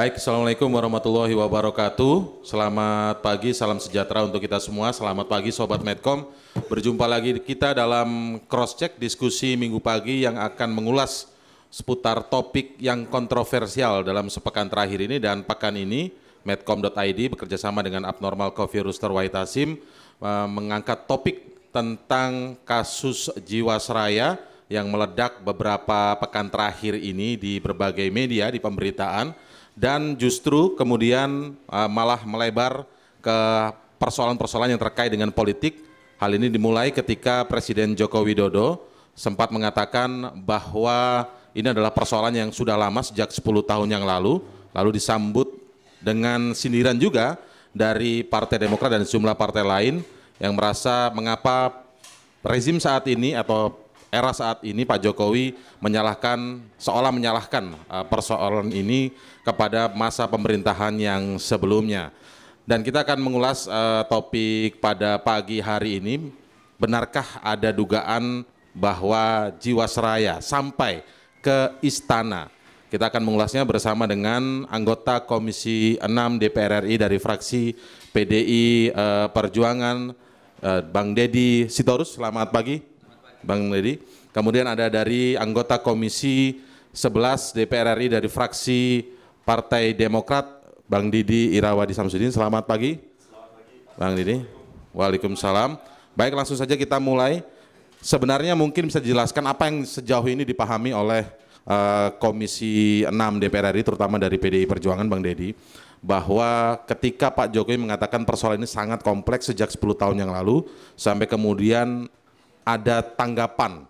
Baik, Assalamualaikum warahmatullahi wabarakatuh. Selamat pagi, salam sejahtera untuk kita semua. Selamat pagi Sobat Medcom. Berjumpa lagi kita dalam cross-check diskusi minggu pagi yang akan mengulas seputar topik yang kontroversial dalam sepekan terakhir ini dan pekan ini. Medcom.id bekerjasama dengan Abnormal Coffee Rooster White Asim eh, mengangkat topik tentang kasus Jiwasraya yang meledak beberapa pekan terakhir ini di berbagai media, di pemberitaan dan justru kemudian uh, malah melebar ke persoalan-persoalan yang terkait dengan politik. Hal ini dimulai ketika Presiden Joko Widodo sempat mengatakan bahwa ini adalah persoalan yang sudah lama sejak 10 tahun yang lalu, lalu disambut dengan sindiran juga dari Partai Demokrat dan sejumlah partai lain yang merasa mengapa rezim saat ini atau era saat ini Pak Jokowi menyalahkan seolah menyalahkan eh, persoalan ini kepada masa pemerintahan yang sebelumnya. Dan kita akan mengulas uh, topik pada pagi hari ini, benarkah ada dugaan bahwa Jiwasraya sampai ke istana? Kita akan mengulasnya bersama dengan anggota Komisi 6 DPR RI dari fraksi PDI eh, Perjuangan, uh, Bang Dedi Sitorus. Selamat pagi. Bang Deddy, Kemudian ada dari anggota Komisi 11 DPR RI dari fraksi Partai Demokrat, Bang Didi Irawadi Samsudin. Selamat pagi. Selamat pagi. Bang Didi. Waalaikumsalam. Baik, langsung saja kita mulai. Sebenarnya mungkin bisa dijelaskan apa yang sejauh ini dipahami oleh uh, Komisi 6 DPR RI, terutama dari PDI Perjuangan, Bang Dedi bahwa ketika Pak Jokowi mengatakan persoalan ini sangat kompleks sejak 10 tahun yang lalu sampai kemudian ada tanggapan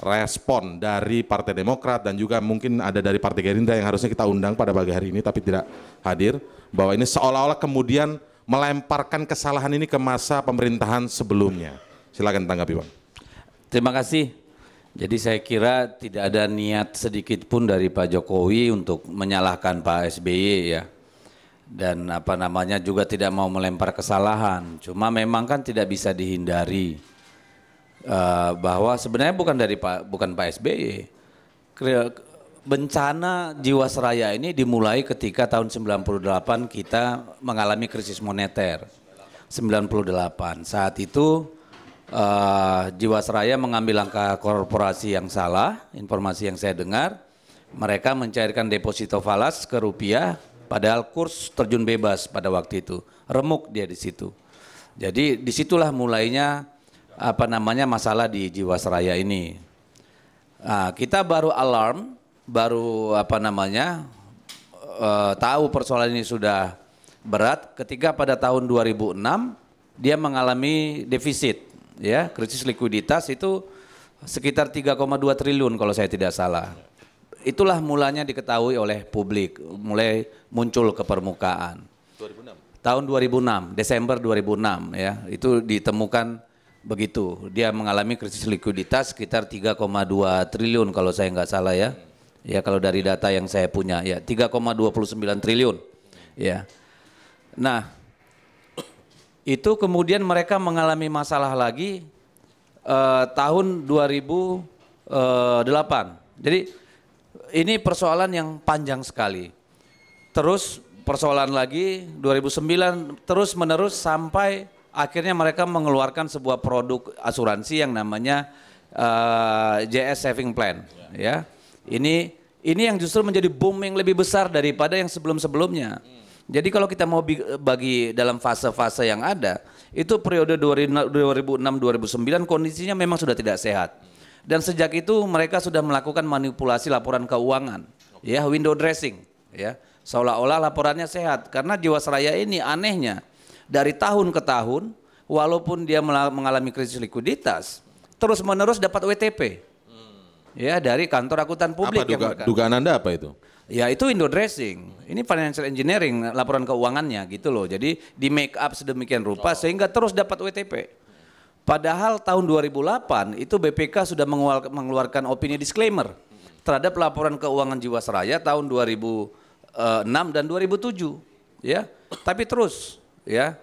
respon dari Partai Demokrat dan juga mungkin ada dari Partai Gerindra yang harusnya kita undang pada pagi hari ini tapi tidak hadir bahwa ini seolah-olah kemudian melemparkan kesalahan ini ke masa pemerintahan sebelumnya. Silakan tanggapi, Bang. Terima kasih. Jadi saya kira tidak ada niat sedikit pun dari Pak Jokowi untuk menyalahkan Pak SBY ya. Dan apa namanya juga tidak mau melempar kesalahan. Cuma memang kan tidak bisa dihindari Eh, bahwa sebenarnya bukan dari Pak bukan Pak SBY. Bencana Jiwasraya ini dimulai ketika tahun 98 kita mengalami krisis moneter. 98. Saat itu uh, Jiwasraya mengambil langkah korporasi yang salah, informasi yang saya dengar. Mereka mencairkan deposito falas ke rupiah, padahal kurs terjun bebas pada waktu itu. Remuk dia di situ. Jadi disitulah mulainya apa namanya masalah di Jiwasraya ini. Nah, kita baru alarm, baru apa namanya uh, tahu persoalan ini sudah berat ketika pada tahun 2006 dia mengalami defisit ya krisis likuiditas itu sekitar 3,2 triliun kalau saya tidak salah. Itulah mulanya diketahui oleh publik, mulai muncul ke permukaan. 2006. Tahun 2006, Desember 2006 ya, itu ditemukan Begitu, dia mengalami krisis likuiditas sekitar 3,2 triliun kalau saya nggak salah ya. Ya kalau dari data yang saya punya ya 3,29 triliun. Ya. Nah, itu kemudian mereka mengalami masalah lagi eh, tahun 2008. Eh, Jadi ini persoalan yang panjang sekali. Terus persoalan lagi 2009 terus menerus sampai akhirnya mereka mengeluarkan sebuah produk asuransi yang namanya uh, eh, JS Saving Plan yeah. ya. Ini ini yang justru menjadi booming lebih besar daripada yang sebelum-sebelumnya. Hmm. Jadi kalau kita mau bagi dalam fase-fase yang ada, itu periode 2006-2009 kondisinya memang sudah tidak sehat. Dan sejak itu mereka sudah melakukan manipulasi laporan keuangan, ya window dressing, ya seolah-olah laporannya sehat karena Jiwasraya ini anehnya dari tahun ke tahun, walaupun dia mengalami krisis likuiditas, terus-menerus dapat WTP. Hmm. Ya, dari kantor akuntan publik apa duga, yang dugaan Anda apa itu? Ya itu window dressing. Ini financial engineering laporan keuangannya gitu loh. Jadi di make up sedemikian rupa oh. sehingga terus dapat WTP. Padahal tahun 2008 itu BPK sudah mengeluarkan opini disclaimer terhadap laporan keuangan Jiwasraya tahun 2006 eh, dan 2007 ya. Tapi terus ya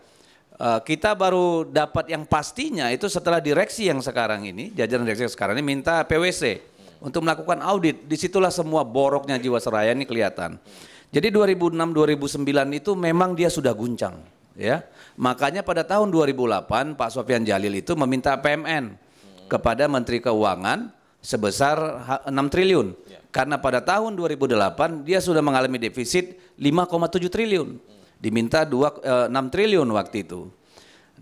eh, kita baru dapat yang pastinya itu setelah direksi yang sekarang ini, jajaran direksi yang sekarang ini minta PwC untuk melakukan audit. Disitulah semua boroknya Jiwasraya ini kelihatan. Jadi 2006-2009 itu memang dia sudah guncang. ya. Makanya pada tahun 2008 Pak Sofian Jalil itu meminta PMN kepada Menteri Keuangan sebesar 6 triliun. Ya. Karena pada tahun 2008 dia sudah mengalami defisit 5,7 triliun diminta 2, 6 eh, triliun waktu itu.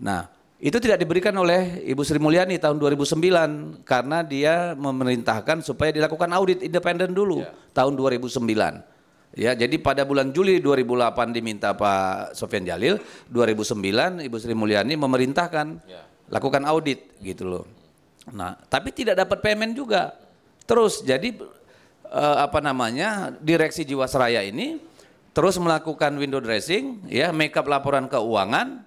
Nah, itu tidak diberikan oleh Ibu Sri Mulyani tahun 2009 karena dia memerintahkan supaya dilakukan audit independen dulu yeah. tahun 2009. Ya, jadi pada bulan Juli 2008 diminta Pak Sofian Jalil, 2009 Ibu Sri Mulyani memerintahkan ya. lakukan audit gitu loh. Nah, tapi tidak dapat payment juga. Terus jadi eh, apa namanya? Direksi Jiwasraya ini terus melakukan window dressing, ya makeup laporan keuangan,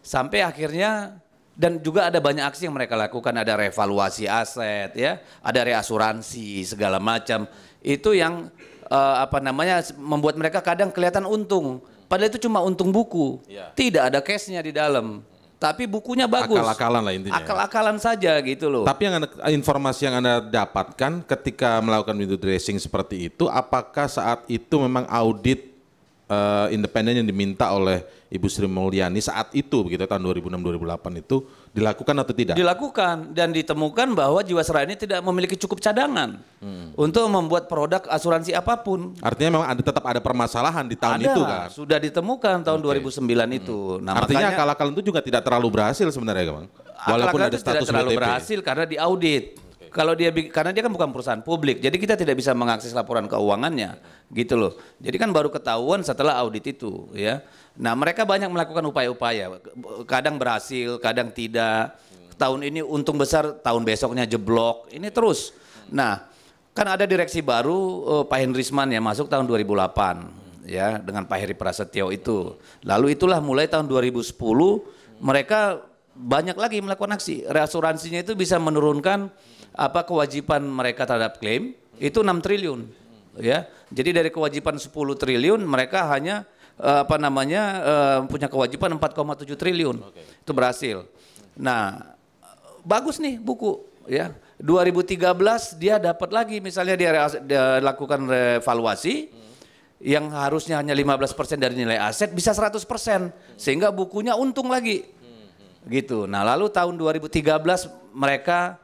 sampai akhirnya dan juga ada banyak aksi yang mereka lakukan, ada revaluasi aset, ya, ada reasuransi segala macam. Itu yang eh, apa namanya membuat mereka kadang kelihatan untung, padahal itu cuma untung buku, ya. tidak ada cashnya di dalam. Tapi bukunya bagus. Akal-akalan lah intinya. Ya. Akal-akalan saja gitu loh. Tapi yang anda, informasi yang anda dapatkan ketika melakukan window dressing seperti itu, apakah saat itu memang audit uh, independen yang diminta oleh Ibu Sri Mulyani saat itu begitu tahun 2006-2008 itu dilakukan atau tidak? Dilakukan dan ditemukan bahwa Jiwasraya ini tidak memiliki cukup cadangan hmm. untuk membuat produk asuransi apapun. Artinya memang ada tetap ada permasalahan di tahun ada, itu kan? Sudah ditemukan tahun okay. 2009 hmm. itu. Nah, Artinya akal-akalan itu juga tidak terlalu berhasil sebenarnya, Bang. Walaupun ada status tidak terlalu BTP. berhasil karena diaudit kalau dia karena dia kan bukan perusahaan publik, jadi kita tidak bisa mengakses laporan keuangannya, gitu loh. Jadi kan baru ketahuan setelah audit itu, ya. Nah mereka banyak melakukan upaya-upaya, kadang berhasil, kadang tidak. Tahun ini untung besar, tahun besoknya jeblok, ini terus. Nah kan ada direksi baru eh, Pak Hendrisman yang masuk tahun 2008, ya dengan Pak Heri Prasetyo itu. Lalu itulah mulai tahun 2010 mereka banyak lagi melakukan aksi. Reasuransinya itu bisa menurunkan apa kewajiban mereka terhadap klaim itu 6 triliun ya. Jadi dari kewajiban 10 triliun mereka hanya eh, apa namanya eh, punya kewajiban 4,7 triliun. Oke. Itu berhasil. Nah, bagus nih buku ya. 2013 dia dapat lagi misalnya dia, dia lakukan revaluasi yang harusnya hanya 15% dari nilai aset bisa 100% persen sehingga bukunya untung lagi. Hmm, hmm. Gitu. Nah, lalu tahun 2013 mereka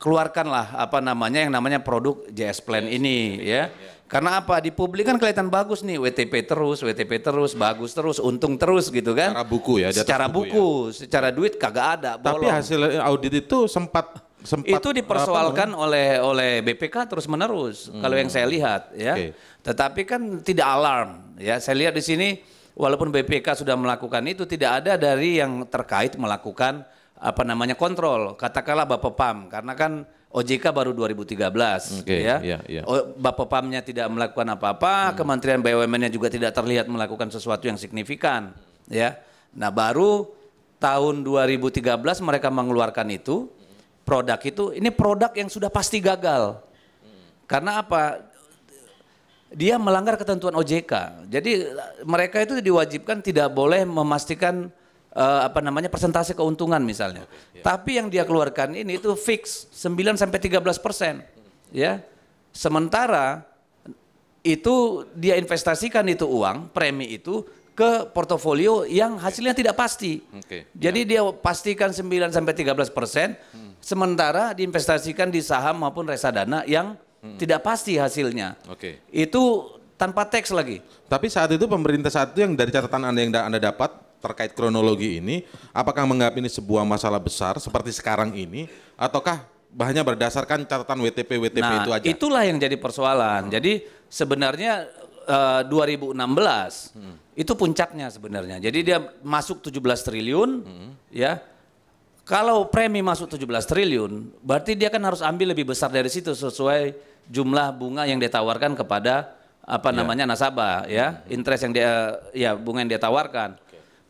keluarkanlah apa namanya yang namanya produk JS Plan yes, ini yes, ya. Karena apa? Di publik kan kelihatan bagus nih WTP terus, WTP terus, bagus terus, untung terus gitu kan. Secara buku ya, secara buku, ya. buku ya. secara duit kagak ada. Bolong. Tapi hasil audit itu sempat sempat itu dipersoalkan apa, oleh oleh BPK terus menerus hmm. kalau yang saya lihat ya. Okay. Tetapi kan tidak alarm ya. Saya lihat di sini walaupun BPK sudah melakukan itu tidak ada dari yang terkait melakukan apa namanya kontrol katakanlah Bapak Pam karena kan OJK baru 2013 okay, ya yeah, yeah. Bapak Pamnya tidak melakukan apa-apa hmm. Kementerian BUMN-nya juga tidak terlihat melakukan sesuatu yang signifikan ya nah baru tahun 2013 mereka mengeluarkan itu produk itu ini produk yang sudah pasti gagal karena apa dia melanggar ketentuan OJK jadi mereka itu diwajibkan tidak boleh memastikan uh, apa namanya persentase keuntungan misalnya. Okay, iya. yeah. Tapi yang dia keluarkan ini itu fix 9 sampai 13 persen, ya. Sementara itu dia investasikan itu uang premi itu ke portofolio yang hasilnya tidak pasti. Okay. Jadi yeah. dia pastikan 9 sampai 13 persen, hmm. sementara diinvestasikan di saham maupun reksadana yang hmm. tidak pasti hasilnya. Okay. Itu tanpa teks lagi. Tapi saat itu pemerintah saat itu yang dari catatan Anda yang Anda dapat terkait kronologi ini, apakah menganggap ini sebuah masalah besar seperti sekarang ini, ataukah hanya berdasarkan catatan WTP WTP nah, itu aja? Itulah yang jadi persoalan. Jadi sebenarnya uh, eh, 2016 hmm. itu puncaknya sebenarnya. Jadi dia masuk 17 triliun, hmm. ya. Kalau premi masuk 17 triliun, berarti dia kan harus ambil lebih besar dari situ sesuai jumlah bunga yang ditawarkan kepada apa iya. namanya nasabah ya, hmm. interest yang dia ya bunga yang dia tawarkan.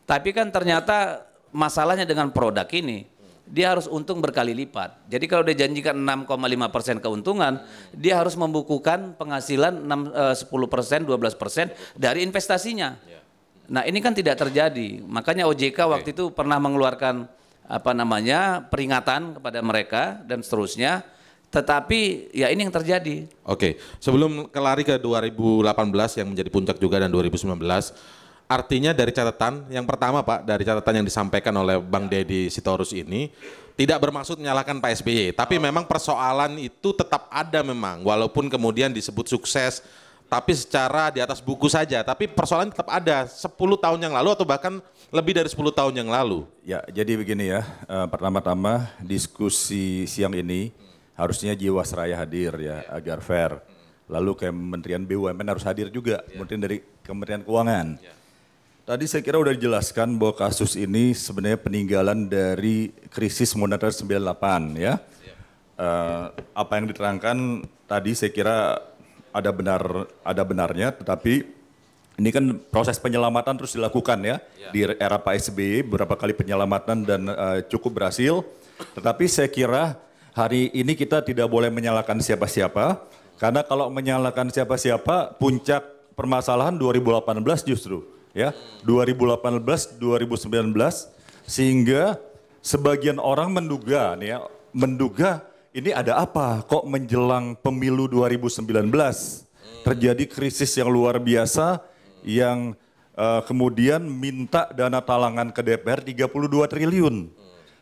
Tapi kan ternyata masalahnya dengan produk ini dia harus untung berkali lipat. Jadi kalau dia janjikan 6,5 persen keuntungan, dia harus membukukan penghasilan 6, 10 eh, persen, 12 persen dari investasinya. Ya. Nah ini kan tidak terjadi. Makanya OJK waktu itu pernah mengeluarkan apa namanya peringatan kepada mereka dan seterusnya. Tetapi ya ini yang terjadi. Oke, sebelum kelari ke 2018 yang menjadi puncak juga dan 2019, Artinya dari catatan yang pertama Pak, dari catatan yang disampaikan oleh Bang ya. Deddy Sitorus ini tidak bermaksud menyalahkan Pak SBY, tapi oh. memang persoalan itu tetap ada memang walaupun kemudian disebut sukses tapi secara di atas buku saja, tapi persoalan tetap ada 10 tahun yang lalu atau bahkan lebih dari 10 tahun yang lalu. Ya, jadi begini ya. Eh, pertama-tama diskusi siang ini harusnya Jiwasraya hadir ya agar fair. Lalu Kementerian BUMN harus hadir juga, ya. mungkin dari Kementerian Keuangan. Ya. Tadi saya kira sudah dijelaskan bahwa kasus ini sebenarnya peninggalan dari krisis moneter 98 ya. Uh, apa yang diterangkan tadi saya kira ada benar ada benarnya, tetapi ini kan proses penyelamatan terus dilakukan ya, ya. di era Pak SBY beberapa kali penyelamatan dan uh, cukup berhasil. Tetapi saya kira hari ini kita tidak boleh menyalahkan siapa-siapa karena kalau menyalahkan siapa-siapa puncak permasalahan 2018 justru ya 2018 2019 sehingga sebagian orang menduga nih ya menduga ini ada apa kok menjelang pemilu 2019 terjadi krisis yang luar biasa yang uh, kemudian minta dana talangan ke DPR 32 triliun.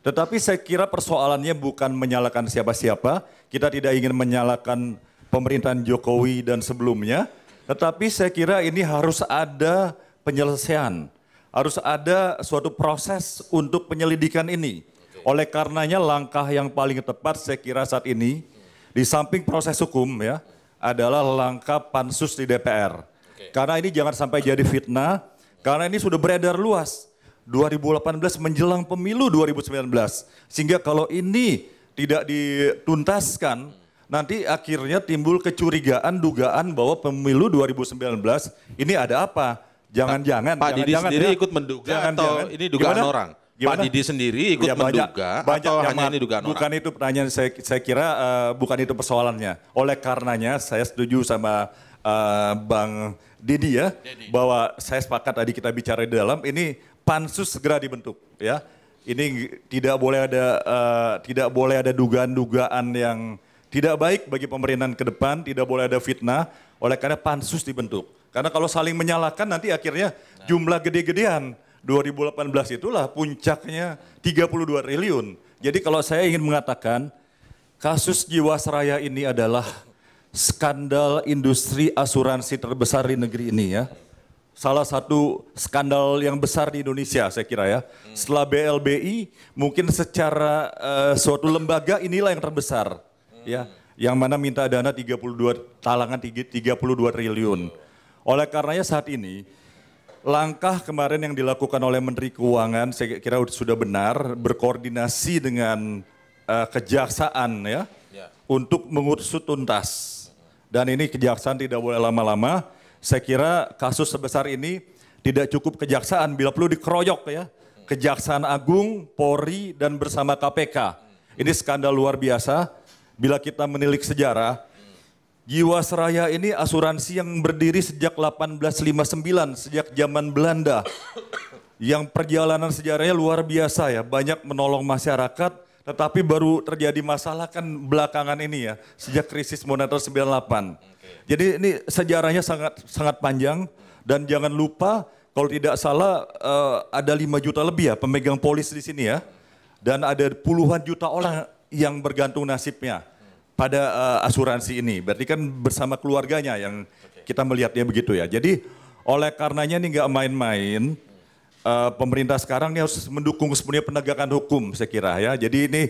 Tetapi saya kira persoalannya bukan menyalahkan siapa-siapa, kita tidak ingin menyalahkan pemerintahan Jokowi dan sebelumnya, tetapi saya kira ini harus ada penyelesaian. Harus ada suatu proses untuk penyelidikan ini. Oleh karenanya langkah yang paling tepat saya kira saat ini di samping proses hukum ya adalah langkah pansus di DPR. Karena ini jangan sampai jadi fitnah, karena ini sudah beredar luas. 2018 menjelang pemilu 2019. Sehingga kalau ini tidak dituntaskan, nanti akhirnya timbul kecurigaan dugaan bahwa pemilu 2019 ini ada apa? Jangan-jangan. Pak Didi jangan, sendiri ya. ikut menduga jangan, atau jangan. ini dugaan Gimana? orang? Gimana? Pak Didi sendiri ikut ya, banyak, menduga banyak atau hanya ini dugaan bukan orang? Bukan itu pertanyaan saya, saya kira uh, bukan itu persoalannya. Oleh karenanya saya setuju sama uh, Bang Didi ya Didi. bahwa saya sepakat tadi kita bicara di dalam ini pansus segera dibentuk ya. Ini tidak boleh ada uh, tidak boleh ada dugaan-dugaan yang tidak baik bagi pemerintahan ke depan, tidak boleh ada fitnah. Oleh karena pansus dibentuk karena kalau saling menyalahkan nanti akhirnya nah. jumlah gede-gedean. 2018 itulah puncaknya 32 triliun. Jadi kalau saya ingin mengatakan kasus Jiwasraya ini adalah skandal industri asuransi terbesar di negeri ini ya. Salah satu skandal yang besar di Indonesia saya kira ya. Hmm. Setelah BLBI mungkin secara uh, suatu lembaga inilah yang terbesar hmm. ya. Yang mana minta dana 32 talangan 32 triliun. Oleh karenanya saat ini langkah kemarin yang dilakukan oleh Menteri Keuangan saya kira sudah benar berkoordinasi dengan uh, kejaksaan ya, ya. untuk mengusut tuntas. Dan ini kejaksaan tidak boleh lama-lama. Saya kira kasus sebesar ini tidak cukup kejaksaan bila perlu dikeroyok ya. Kejaksaan Agung, Polri dan bersama KPK. Ini skandal luar biasa. Bila kita menilik sejarah, Jiwasraya ini asuransi yang berdiri sejak 1859, sejak zaman Belanda. Yang perjalanan sejarahnya luar biasa ya, banyak menolong masyarakat, tetapi baru terjadi masalah kan belakangan ini ya, sejak krisis moneter 98. Jadi ini sejarahnya sangat sangat panjang dan jangan lupa kalau tidak salah eh, ada 5 juta lebih ya pemegang polis di sini ya. Dan ada puluhan juta orang yang bergantung nasibnya pada uh, asuransi ini. Berarti kan bersama keluarganya yang kita melihatnya begitu ya. Jadi oleh karenanya ini nggak main-main. Uh, pemerintah sekarang ini harus mendukung sepenuhnya penegakan hukum saya kira ya. Jadi ini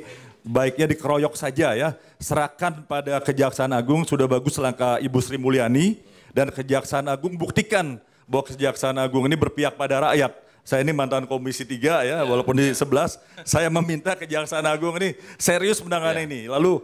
baiknya dikeroyok saja ya. Serahkan pada Kejaksaan Agung sudah bagus langkah Ibu Sri Mulyani dan Kejaksaan Agung buktikan bahwa Kejaksaan Agung ini berpihak pada rakyat saya ini mantan Komisi 3 ya, walaupun di 11, saya meminta Kejaksaan Agung ini serius menangani ya. ini. Lalu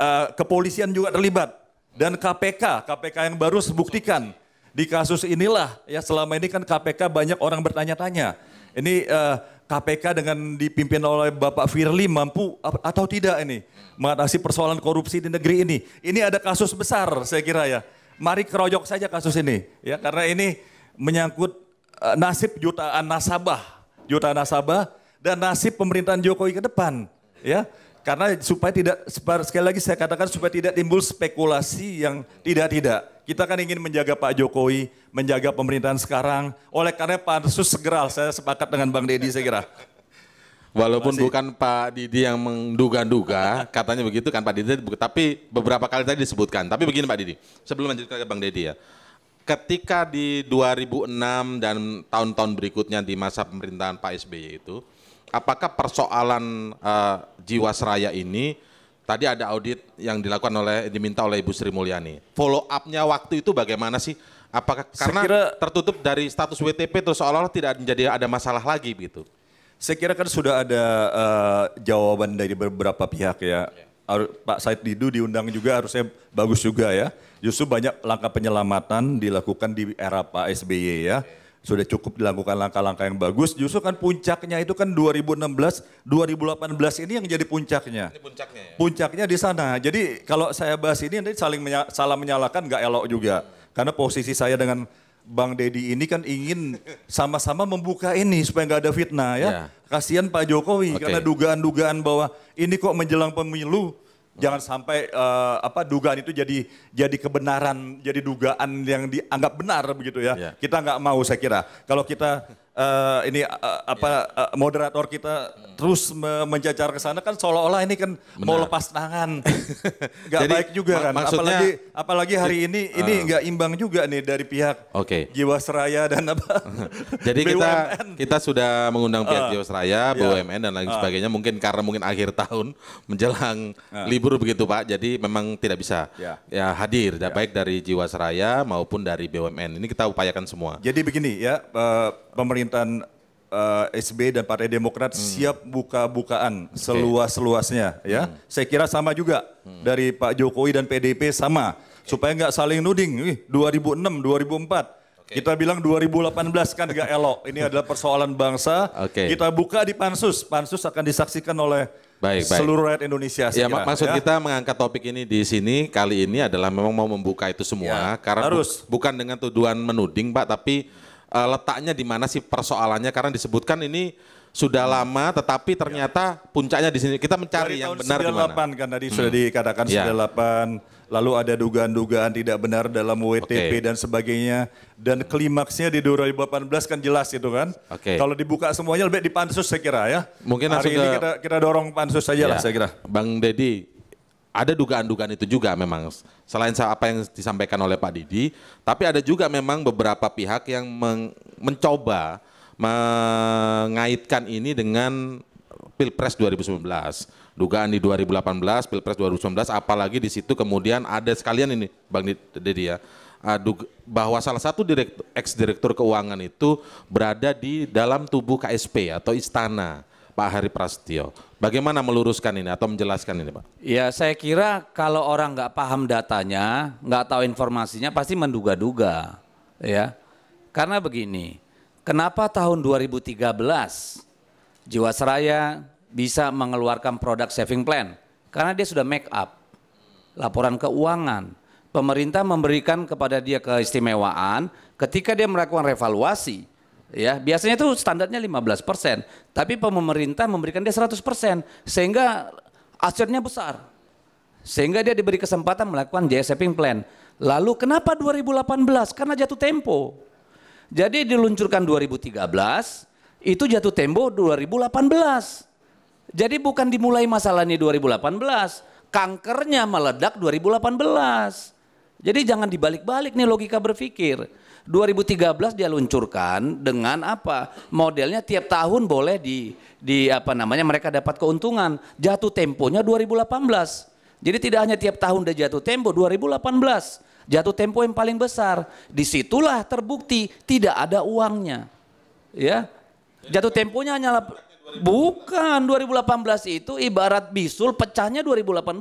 Eh, kepolisian juga terlibat dan KPK, KPK yang baru sebuktikan di kasus inilah ya selama ini kan KPK banyak orang bertanya-tanya. Ini uh, eh, KPK dengan dipimpin oleh Bapak Firly mampu atau tidak ini mengatasi persoalan korupsi di negeri ini. Ini ada kasus besar saya kira ya. Mari keroyok saja kasus ini ya karena ini menyangkut uh, nasib jutaan nasabah, jutaan nasabah dan nasib pemerintahan Jokowi ke depan ya. Karena supaya tidak, sekali lagi saya katakan supaya tidak timbul spekulasi yang tidak-tidak. Kita kan ingin menjaga Pak Jokowi, menjaga pemerintahan sekarang. Oleh karena pansus segera, saya sepakat dengan Bang Deddy saya kira. Walaupun Masih. bukan Pak Didi yang menduga-duga, katanya begitu kan Pak Didi, tapi beberapa kali tadi disebutkan. Tapi begini Pak Didi, sebelum lanjutkan ke Bang Deddy ya. Ketika di 2006 dan tahun-tahun berikutnya di masa pemerintahan Pak SBY itu, apakah persoalan uh, Jiwasraya ini tadi ada audit yang dilakukan oleh diminta oleh Ibu Sri Mulyani. Follow up-nya waktu itu bagaimana sih? Apakah karena kira, tertutup dari status WTP terus seolah-olah tidak menjadi ada masalah lagi begitu? Saya kira kan sudah ada uh, jawaban dari beberapa pihak ya. Iya. Pak Said Didu diundang juga harusnya bagus juga ya. Justru banyak langkah penyelamatan dilakukan di era Pak SBY ya sudah cukup dilakukan langkah-langkah yang bagus. Justru kan puncaknya itu kan 2016, 2018 ini yang jadi puncaknya. Ini puncaknya ya? Puncaknya di sana. Jadi kalau saya bahas ini nanti saling menya salah menyalahkan nggak elok juga. Karena posisi saya dengan Bang Deddy ini kan ingin sama-sama membuka ini supaya nggak ada fitnah ya. ya. Kasihan Pak Jokowi okay. karena dugaan-dugaan bahwa ini kok menjelang pemilu Jangan sampai uh, apa dugaan itu jadi jadi kebenaran, jadi dugaan yang dianggap benar begitu ya. Yeah. Kita nggak mau saya kira. Kalau kita uh, ini uh, apa yeah. Iya. uh, moderator kita hmm. terus me menjajar ke sana kan seolah-olah ini kan Benar. mau lepas tangan. gak Jadi, baik juga kan. Maksudnya, apalagi apalagi hari ini uh, ini eh. nggak imbang juga nih dari pihak okay. Jiwasraya dan apa. Jadi kita kita sudah mengundang pihak uh, Jiwasraya, iya. BUMN dan lain uh. sebagainya mungkin karena mungkin akhir tahun menjelang uh. libur begitu Pak. Jadi memang tidak bisa yeah. ya hadir yeah. baik dari Jiwasraya maupun dari BUMN. Ini kita upayakan semua. Jadi begini ya uh, pemerintah pemerintahan uh, eh, SB dan Partai Demokrat hmm. siap buka-bukaan okay. seluas-luasnya ya. Hmm. Saya kira sama juga hmm. dari Pak Jokowi dan PDP sama okay. supaya nggak saling nuding. Wih, 2006, 2004. Okay. Kita bilang 2018 kan nggak elok. Ini adalah persoalan bangsa. Okay. Kita buka di pansus. Pansus akan disaksikan oleh baik, baik. seluruh rakyat Indonesia. Ya, mak maksud ya. kita mengangkat topik ini di sini kali ini adalah memang mau membuka itu semua. Ya, karena harus. Bu bukan dengan tuduhan menuding, Pak, tapi uh, letaknya di mana sih persoalannya karena disebutkan ini sudah hmm. lama tetapi ternyata puncaknya di sini kita mencari Dari yang tahun benar 98 gimana? kan tadi hmm. sudah dikatakan ya. 98 lalu ada dugaan-dugaan tidak benar dalam WTP okay. dan sebagainya dan klimaksnya di 2018 kan jelas itu kan okay. kalau dibuka semuanya lebih di pansus saya kira ya mungkin hari ini ke... kita kita dorong pansus saja ya. lah iya. saya kira Bang Deddy ada dugaan-dugaan itu juga memang selain apa yang disampaikan oleh Pak Didi, tapi ada juga memang beberapa pihak yang meng, mencoba mengaitkan ini dengan Pilpres 2019. Dugaan di 2018, Pilpres 2019 apalagi di situ kemudian ada sekalian ini Bang Didi ya. Ah, bahwa salah satu direktur, ex-direktur keuangan itu berada di dalam tubuh KSP atau istana Pak Hari Prasetyo. Bagaimana meluruskan ini atau menjelaskan ini Pak? Ya saya kira kalau orang nggak paham datanya, nggak tahu informasinya pasti menduga-duga ya. Karena begini, kenapa tahun 2013 Jiwasraya bisa mengeluarkan produk saving plan? Karena dia sudah make up laporan keuangan. Pemerintah memberikan kepada dia keistimewaan ketika dia melakukan revaluasi Ya, biasanya itu standarnya 15%, tapi pemerintah memberikan dia 100% sehingga asetnya besar. Sehingga dia diberi kesempatan melakukan biaya saving plan. Lalu kenapa 2018? Karena jatuh tempo. Jadi diluncurkan 2013, itu jatuh tempo 2018. Jadi bukan dimulai masalahnya 2018, kankernya meledak 2018. Jadi jangan dibalik-balik nih logika berpikir. 2013 dia luncurkan dengan apa? Modelnya tiap tahun boleh di di apa namanya mereka dapat keuntungan. Jatuh temponya 2018. Jadi tidak hanya tiap tahun dia jatuh tempo 2018 jatuh tempo yang paling besar. Disitulah terbukti tidak ada uangnya. Ya, jatuh temponya hanya bukan 2018 itu ibarat bisul pecahnya 2018.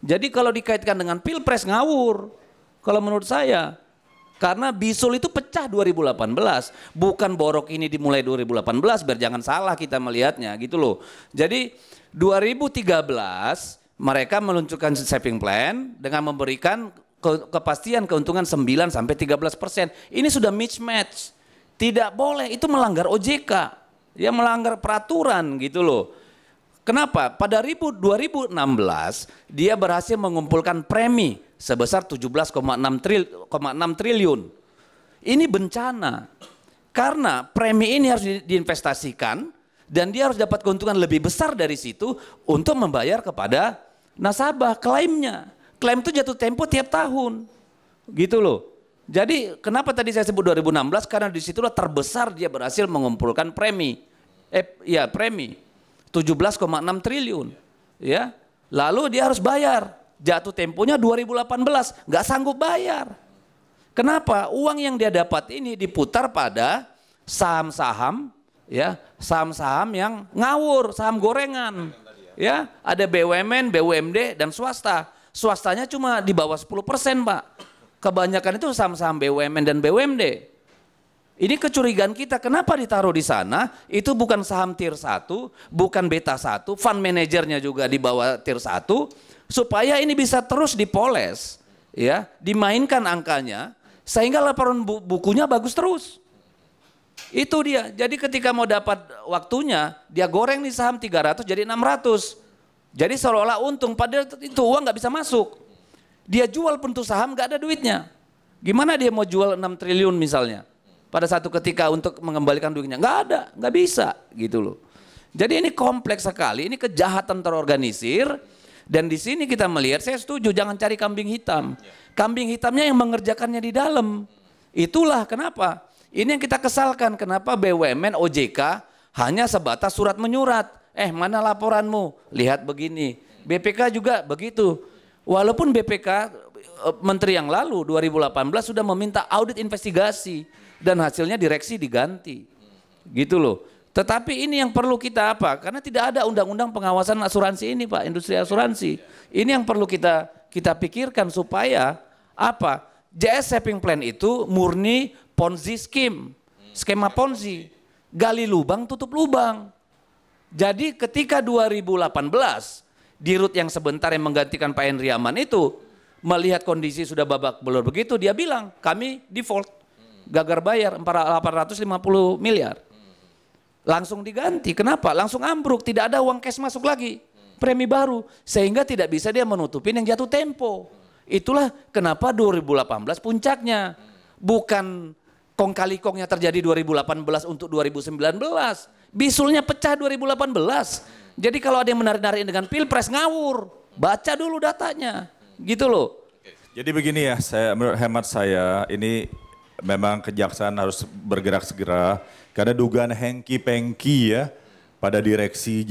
Jadi kalau dikaitkan dengan pilpres ngawur, kalau menurut saya. Karena bisul itu pecah 2018, bukan borok ini dimulai 2018, biar jangan salah kita melihatnya gitu loh. Jadi 2013 mereka meluncurkan saving plan dengan memberikan ke kepastian keuntungan 9 sampai 13 persen. Ini sudah mismatch. Tidak boleh, itu melanggar OJK. Ya melanggar peraturan gitu loh. Kenapa? Pada 2016 dia berhasil mengumpulkan premi sebesar 17,6 triliun. Ini bencana. Karena premi ini harus diinvestasikan dan dia harus dapat keuntungan lebih besar dari situ untuk membayar kepada nasabah klaimnya. Klaim itu jatuh tempo tiap tahun. Gitu loh. Jadi kenapa tadi saya sebut 2016 karena disitulah terbesar dia berhasil mengumpulkan premi. Eh ya premi 17,6 triliun. Ya. Lalu dia harus bayar jatuh temponya 2018, nggak sanggup bayar. Kenapa? Uang yang dia dapat ini diputar pada saham-saham, ya saham-saham yang ngawur, saham gorengan, ya ada BUMN, BUMD dan swasta. Swastanya cuma di bawah 10 persen, pak. Kebanyakan itu saham-saham BUMN dan BUMD. Ini kecurigaan kita, kenapa ditaruh di sana? Itu bukan saham tier 1, bukan beta 1, fund manajernya juga di bawah tier 1, supaya ini bisa terus dipoles, ya, dimainkan angkanya, sehingga laporan bu bukunya bagus terus. Itu dia. Jadi ketika mau dapat waktunya, dia goreng nih saham 300 jadi 600. Jadi seolah-olah untung, padahal itu uang nggak bisa masuk. Dia jual pun tuh saham nggak ada duitnya. Gimana dia mau jual 6 triliun misalnya? Pada satu ketika untuk mengembalikan duitnya. Nggak ada, nggak bisa gitu loh. Jadi ini kompleks sekali, ini kejahatan terorganisir dan di sini kita melihat, saya setuju jangan cari kambing hitam. Kambing hitamnya yang mengerjakannya di dalam. Itulah kenapa. Ini yang kita kesalkan, kenapa BUMN OJK hanya sebatas surat menyurat. Eh mana laporanmu? Lihat begini. BPK juga begitu. Walaupun BPK eh, menteri yang lalu 2018 sudah meminta audit investigasi dan hasilnya direksi diganti. Gitu loh. Tetapi ini yang perlu kita apa? Karena tidak ada undang-undang pengawasan asuransi ini, Pak, industri asuransi. Ini yang perlu kita kita pikirkan supaya apa? JS Saving Plan itu murni Ponzi scheme, skema Ponzi. Gali lubang tutup lubang. Jadi ketika 2018 Dirut yang sebentar yang menggantikan Pak Henry Aman itu melihat kondisi sudah babak belur begitu dia bilang kami default gagar bayar 850 miliar langsung diganti. Kenapa? Langsung ambruk, tidak ada uang cash masuk lagi. Premi baru, sehingga tidak bisa dia menutupin yang jatuh tempo. Itulah kenapa 2018 puncaknya. Bukan kong kali kongnya terjadi 2018 untuk 2019. Bisulnya pecah 2018. Jadi kalau ada yang menarik narik dengan pilpres ngawur. Baca dulu datanya. Gitu loh. Jadi begini ya, saya menurut hemat saya ini memang kejaksaan harus bergerak segera karena dugaan hengki-pengki ya pada direksi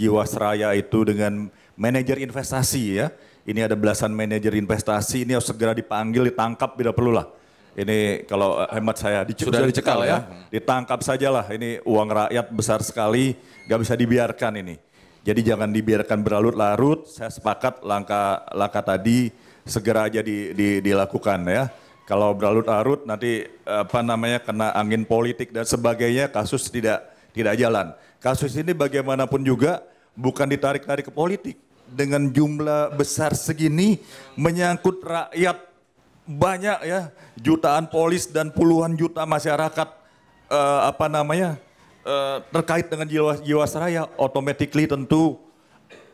Jiwasraya itu dengan manajer investasi ya. Ini ada belasan manajer investasi, ini harus segera dipanggil, ditangkap tidak perlu lah. Ini kalau eh, hemat saya dic sudah, dicekal ya. ya. Ditangkap sajalah, ini uang rakyat besar sekali, gak bisa dibiarkan ini. Jadi jangan dibiarkan berlarut-larut. Saya sepakat langkah langkah tadi segera aja di, di, dilakukan ya. Kalau berlarut-larut nanti apa namanya kena angin politik dan sebagainya kasus tidak tidak jalan. Kasus ini bagaimanapun juga bukan ditarik-tarik ke politik. Dengan jumlah besar segini menyangkut rakyat banyak ya, jutaan polis dan puluhan juta masyarakat uh, apa namanya uh, terkait dengan jiwa jiwa seraya automatically tentu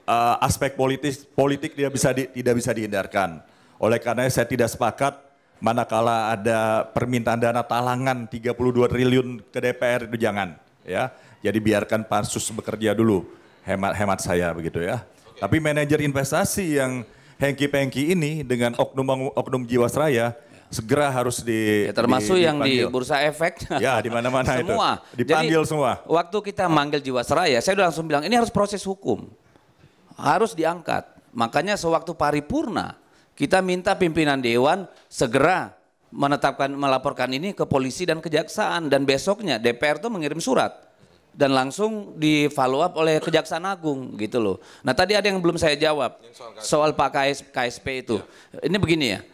uh, aspek politis politik dia bisa di, tidak bisa dihindarkan. Oleh karena saya tidak sepakat manakala ada permintaan dana talangan 32 triliun ke DPR itu jangan ya. Jadi biarkan pansus bekerja dulu. Hemat hemat saya begitu ya. Oke. Tapi manajer investasi yang hengki-pengki ini dengan oknum oknum Jiwasraya segera harus di ya, termasuk di, yang di bursa efek ya di mana mana itu semua dipanggil Jadi, semua waktu kita manggil jiwasraya saya udah langsung bilang ini harus proses hukum harus diangkat makanya sewaktu paripurna kita minta pimpinan dewan segera menetapkan melaporkan ini ke polisi dan kejaksaan dan besoknya DPR tuh mengirim surat dan langsung di follow up oleh Kejaksaan Agung gitu loh. Nah tadi ada yang belum saya jawab soal Pak KSP itu. Ya. Ini begini ya,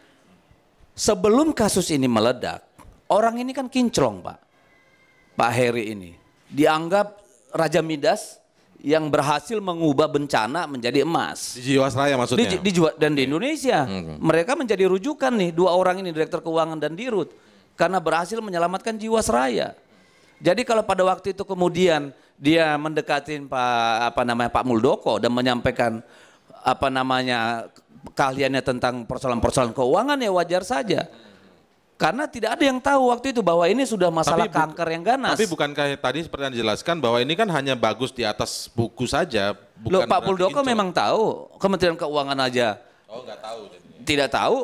sebelum kasus ini meledak, orang ini kan kinclong Pak, Pak Heri ini dianggap Raja Midas yang berhasil mengubah bencana menjadi emas. Di Jiwasraya maksudnya. Di, di dan di Indonesia. Hmm. Mereka menjadi rujukan nih dua orang ini Direktur Keuangan dan Dirut karena berhasil menyelamatkan Jiwasraya. Jadi kalau pada waktu itu kemudian dia mendekatin Pak apa namanya Pak Muldoko dan menyampaikan apa namanya keahliannya tentang persoalan-persoalan keuangan ya wajar saja. Karena tidak ada yang tahu waktu itu bahwa ini sudah masalah tapi, kanker yang ganas. Tapi bukankah tadi seperti yang dijelaskan bahwa ini kan hanya bagus di atas buku saja, bukan Loh, Pak Muldoko memang tahu, Kementerian Keuangan aja. Oh, nggak tahu. Jadinya. Tidak tahu,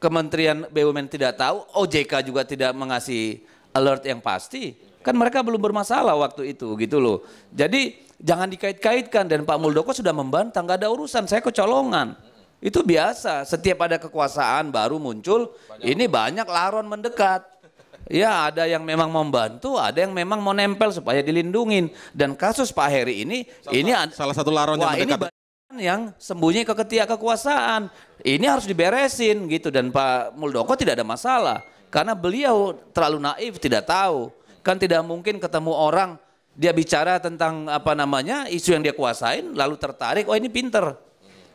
Kementerian BUMN tidak tahu, OJK juga tidak mengasih alert yang pasti. Kan mereka belum bermasalah waktu itu gitu loh. Jadi jangan dikait-kaitkan dan Pak Muldoko sudah membantah, nggak ada urusan, saya kecolongan. Itu biasa, setiap ada kekuasaan baru muncul, banyak ini banyak laron mendekat. Ya ada yang memang membantu, ada yang memang mau nempel supaya dilindungin. Dan kasus Pak Heri ini, salah, ini salah satu laron wah, yang mendekat. Ini yang sembunyi ke ketiak kekuasaan. Ini harus diberesin gitu dan Pak Muldoko tidak ada masalah karena beliau terlalu naif tidak tahu. Kan tidak mungkin ketemu orang dia bicara tentang apa namanya isu yang dia kuasain lalu tertarik oh ini pinter.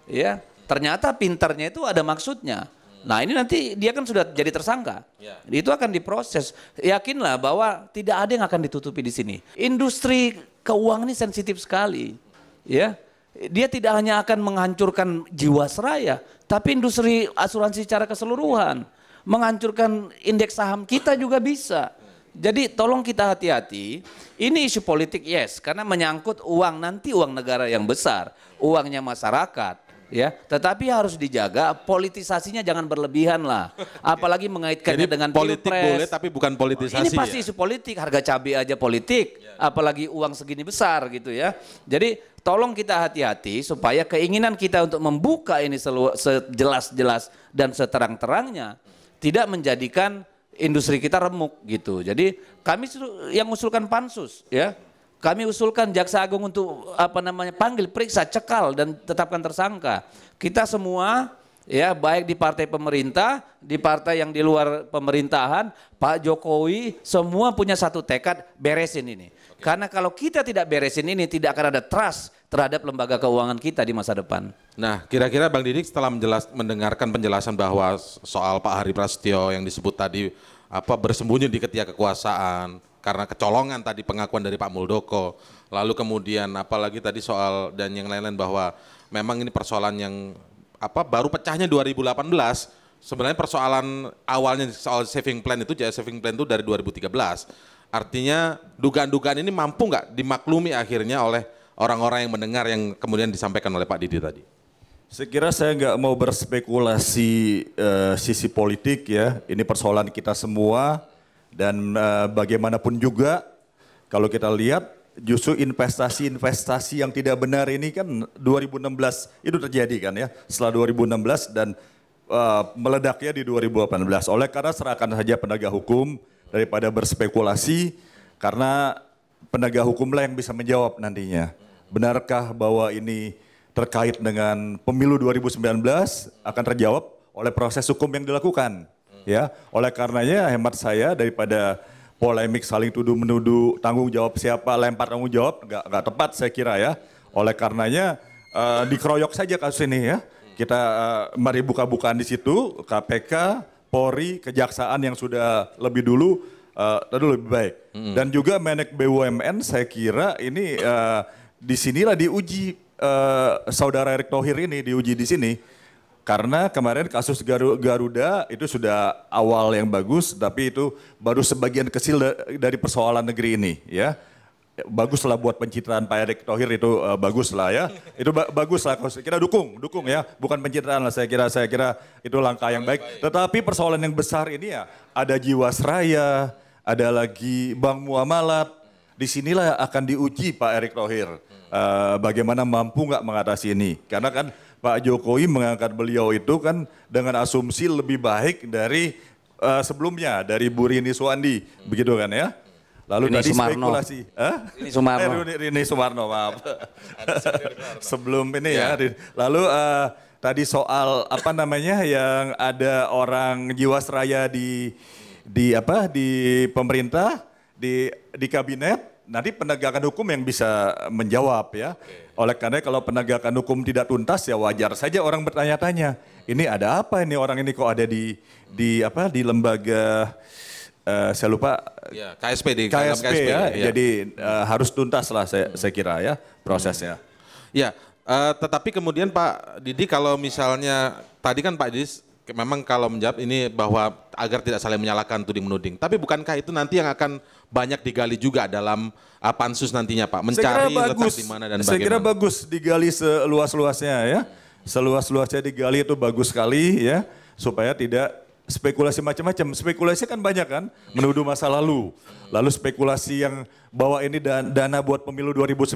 Ya, Ternyata pintarnya itu ada maksudnya. Nah ini nanti dia kan sudah jadi tersangka. Ya. Itu akan diproses. Yakinlah bahwa tidak ada yang akan ditutupi di sini. Industri keuangan ini sensitif sekali. Ya, dia tidak hanya akan menghancurkan jiwa seraya, tapi industri asuransi secara keseluruhan menghancurkan indeks saham kita juga bisa. Jadi tolong kita hati-hati. Ini isu politik yes, karena menyangkut uang nanti uang negara yang besar, uangnya masyarakat ya. Tetapi harus dijaga politisasinya jangan berlebihan lah. Apalagi mengaitkannya Jadi dengan politik pilpres. boleh tapi bukan politisasi. Ini pasti ya? isu politik, harga cabai aja politik, ya. apalagi uang segini besar gitu ya. Jadi tolong kita hati-hati supaya keinginan kita untuk membuka ini sejelas-jelas dan seterang-terangnya tidak menjadikan industri kita remuk gitu. Jadi kami yang usulkan pansus ya kami usulkan jaksa agung untuk apa namanya panggil periksa cekal dan tetapkan tersangka. Kita semua ya baik di partai pemerintah, di partai yang di luar pemerintahan, Pak Jokowi semua punya satu tekad beresin ini. Oke. Karena kalau kita tidak beresin ini tidak akan ada trust terhadap lembaga keuangan kita di masa depan. Nah, kira-kira Bang Didik setelah menjelas, mendengarkan penjelasan bahwa soal Pak Hari Prasetyo yang disebut tadi apa bersembunyi di ketiak kekuasaan, karena kecolongan tadi pengakuan dari Pak Muldoko. Lalu kemudian apalagi tadi soal dan yang lain-lain bahwa memang ini persoalan yang apa baru pecahnya 2018. Sebenarnya persoalan awalnya soal saving plan itu saving plan itu dari 2013. Artinya dugaan-dugaan ini mampu nggak dimaklumi akhirnya oleh orang-orang yang mendengar yang kemudian disampaikan oleh Pak Didi tadi. Saya kira saya nggak mau berspekulasi uh, sisi politik ya. Ini persoalan kita semua dan uh, bagaimanapun juga kalau kita lihat justru investasi-investasi yang tidak benar ini kan 2016 itu terjadi kan ya. Setelah 2016 dan uh, meledaknya di 2018. Oleh karena serahkan saja penegak hukum daripada berspekulasi karena penegak hukumlah yang bisa menjawab nantinya. Benarkah bahwa ini terkait dengan pemilu 2019 akan terjawab oleh proses hukum yang dilakukan? ya. Oleh karenanya hemat saya daripada polemik saling tuduh menuduh tanggung jawab siapa lempar tanggung jawab nggak nggak tepat saya kira ya. Oleh karenanya uh, dikeroyok saja kasus ini ya. Kita uh, mari buka-bukaan di situ KPK, Polri, Kejaksaan yang sudah lebih dulu uh, lebih baik. Hmm. Dan juga menek BUMN saya kira ini uh, sinilah diuji uh, saudara Erick Thohir ini diuji di sini karena kemarin kasus Garuda itu sudah awal yang bagus, tapi itu baru sebagian kecil dari persoalan negeri ini, ya. Baguslah buat pencitraan Pak Erick Thohir itu uh, baguslah ya. Itu ba baguslah kita dukung, dukung ya. Bukan pencitraan lah saya kira saya kira itu langkah yang baik. Tetapi persoalan yang besar ini ya ada Jiwasraya, ada lagi Bang Muamalat, disinilah akan diuji Pak Erick Thohir uh, bagaimana mampu nggak mengatasi ini karena kan Pak Jokowi mengangkat beliau itu kan dengan asumsi lebih baik dari uh, sebelumnya dari Bu Rini Suwandi, begitu kan ya? Lalu Rini tadi Sumarno. spekulasi, huh? Rini Sumarno. Eh, Rini, Rini Sumarno, maaf. Sebelum ini ya. ya. Lalu uh, tadi soal apa namanya yang ada orang Jiwasraya di di apa di pemerintah di di kabinet nanti penegakan hukum yang bisa menjawab ya. Oleh karena kalau penegakan hukum tidak tuntas ya wajar saja orang bertanya-tanya, ini ada apa ini orang ini kok ada di di apa di lembaga uh, saya lupa iya, ya, KSP di KSP, KSP ya, ya. Jadi uh, harus tuntas lah saya, hmm. saya kira ya prosesnya. Ya, uh, tetapi kemudian Pak Didi kalau misalnya tadi kan Pak Didi memang kalau menjawab ini bahwa agar tidak saling menyalahkan tuding menuding. Tapi bukankah itu nanti yang akan banyak digali juga dalam uh, pansus nantinya Pak, mencari letak di mana dan bagaimana? Saya kira bagus digali seluas-luasnya ya. Seluas-luasnya digali itu bagus sekali ya, supaya tidak spekulasi macam-macam. Spekulasi kan banyak kan, menuduh masa lalu. Lalu spekulasi yang bawa ini dana, dana buat pemilu 2019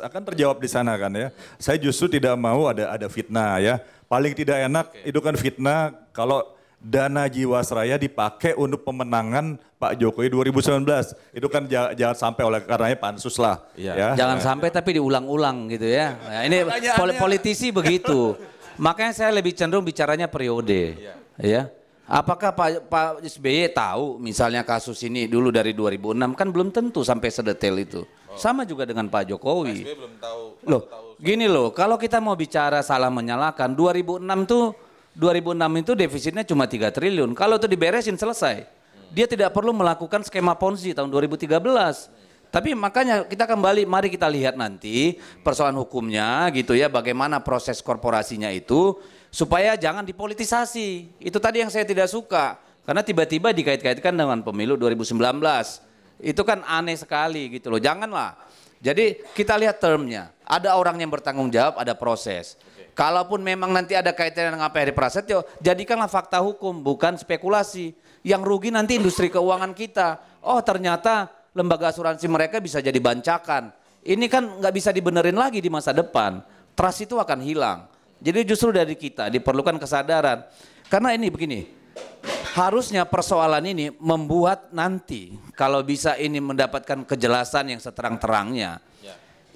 akan terjawab di sana kan ya. Saya justru tidak mau ada ada fitnah ya. Paling tidak enak itu kan fitnah kalau dana Jiwasraya dipakai untuk pemenangan Pak Jokowi 2019. Itu kan jangan, sampai oleh karenanya pansus lah. Iya. Ya. Jangan sampai tapi diulang-ulang gitu ya. Nah, ini pol politisi begitu. Makanya saya lebih cenderung bicaranya periode. Iya. Ya. Apakah Pak, Pak SBY tahu misalnya kasus ini dulu dari 2006 kan belum tentu sampai sedetail itu. Oh. Sama juga dengan Pak Jokowi. Pak belum tahu. Loh, tahu. gini loh, kalau kita mau bicara salah menyalahkan 2006 tuh 2006 itu defisitnya cuma 3 triliun. Kalau itu diberesin selesai. Dia tidak perlu melakukan skema ponzi tahun 2013. Tapi makanya kita kembali, mari kita lihat nanti persoalan hukumnya gitu ya, bagaimana proses korporasinya itu supaya jangan dipolitisasi. Itu tadi yang saya tidak suka karena tiba-tiba dikait-kaitkan dengan pemilu 2019. Itu kan aneh sekali gitu loh, janganlah. Jadi kita lihat termnya, ada orang yang bertanggung jawab, ada proses. Kalaupun memang nanti ada kaitannya dengan PR Heri Prasetyo, jadikanlah fakta hukum, bukan spekulasi. Yang rugi nanti industri keuangan kita. Oh ternyata lembaga asuransi mereka bisa jadi bancakan. Ini kan nggak bisa dibenerin lagi di masa depan. Trust itu akan hilang. Jadi justru dari kita diperlukan kesadaran. Karena ini begini, harusnya persoalan ini membuat nanti kalau bisa ini mendapatkan kejelasan yang seterang-terangnya.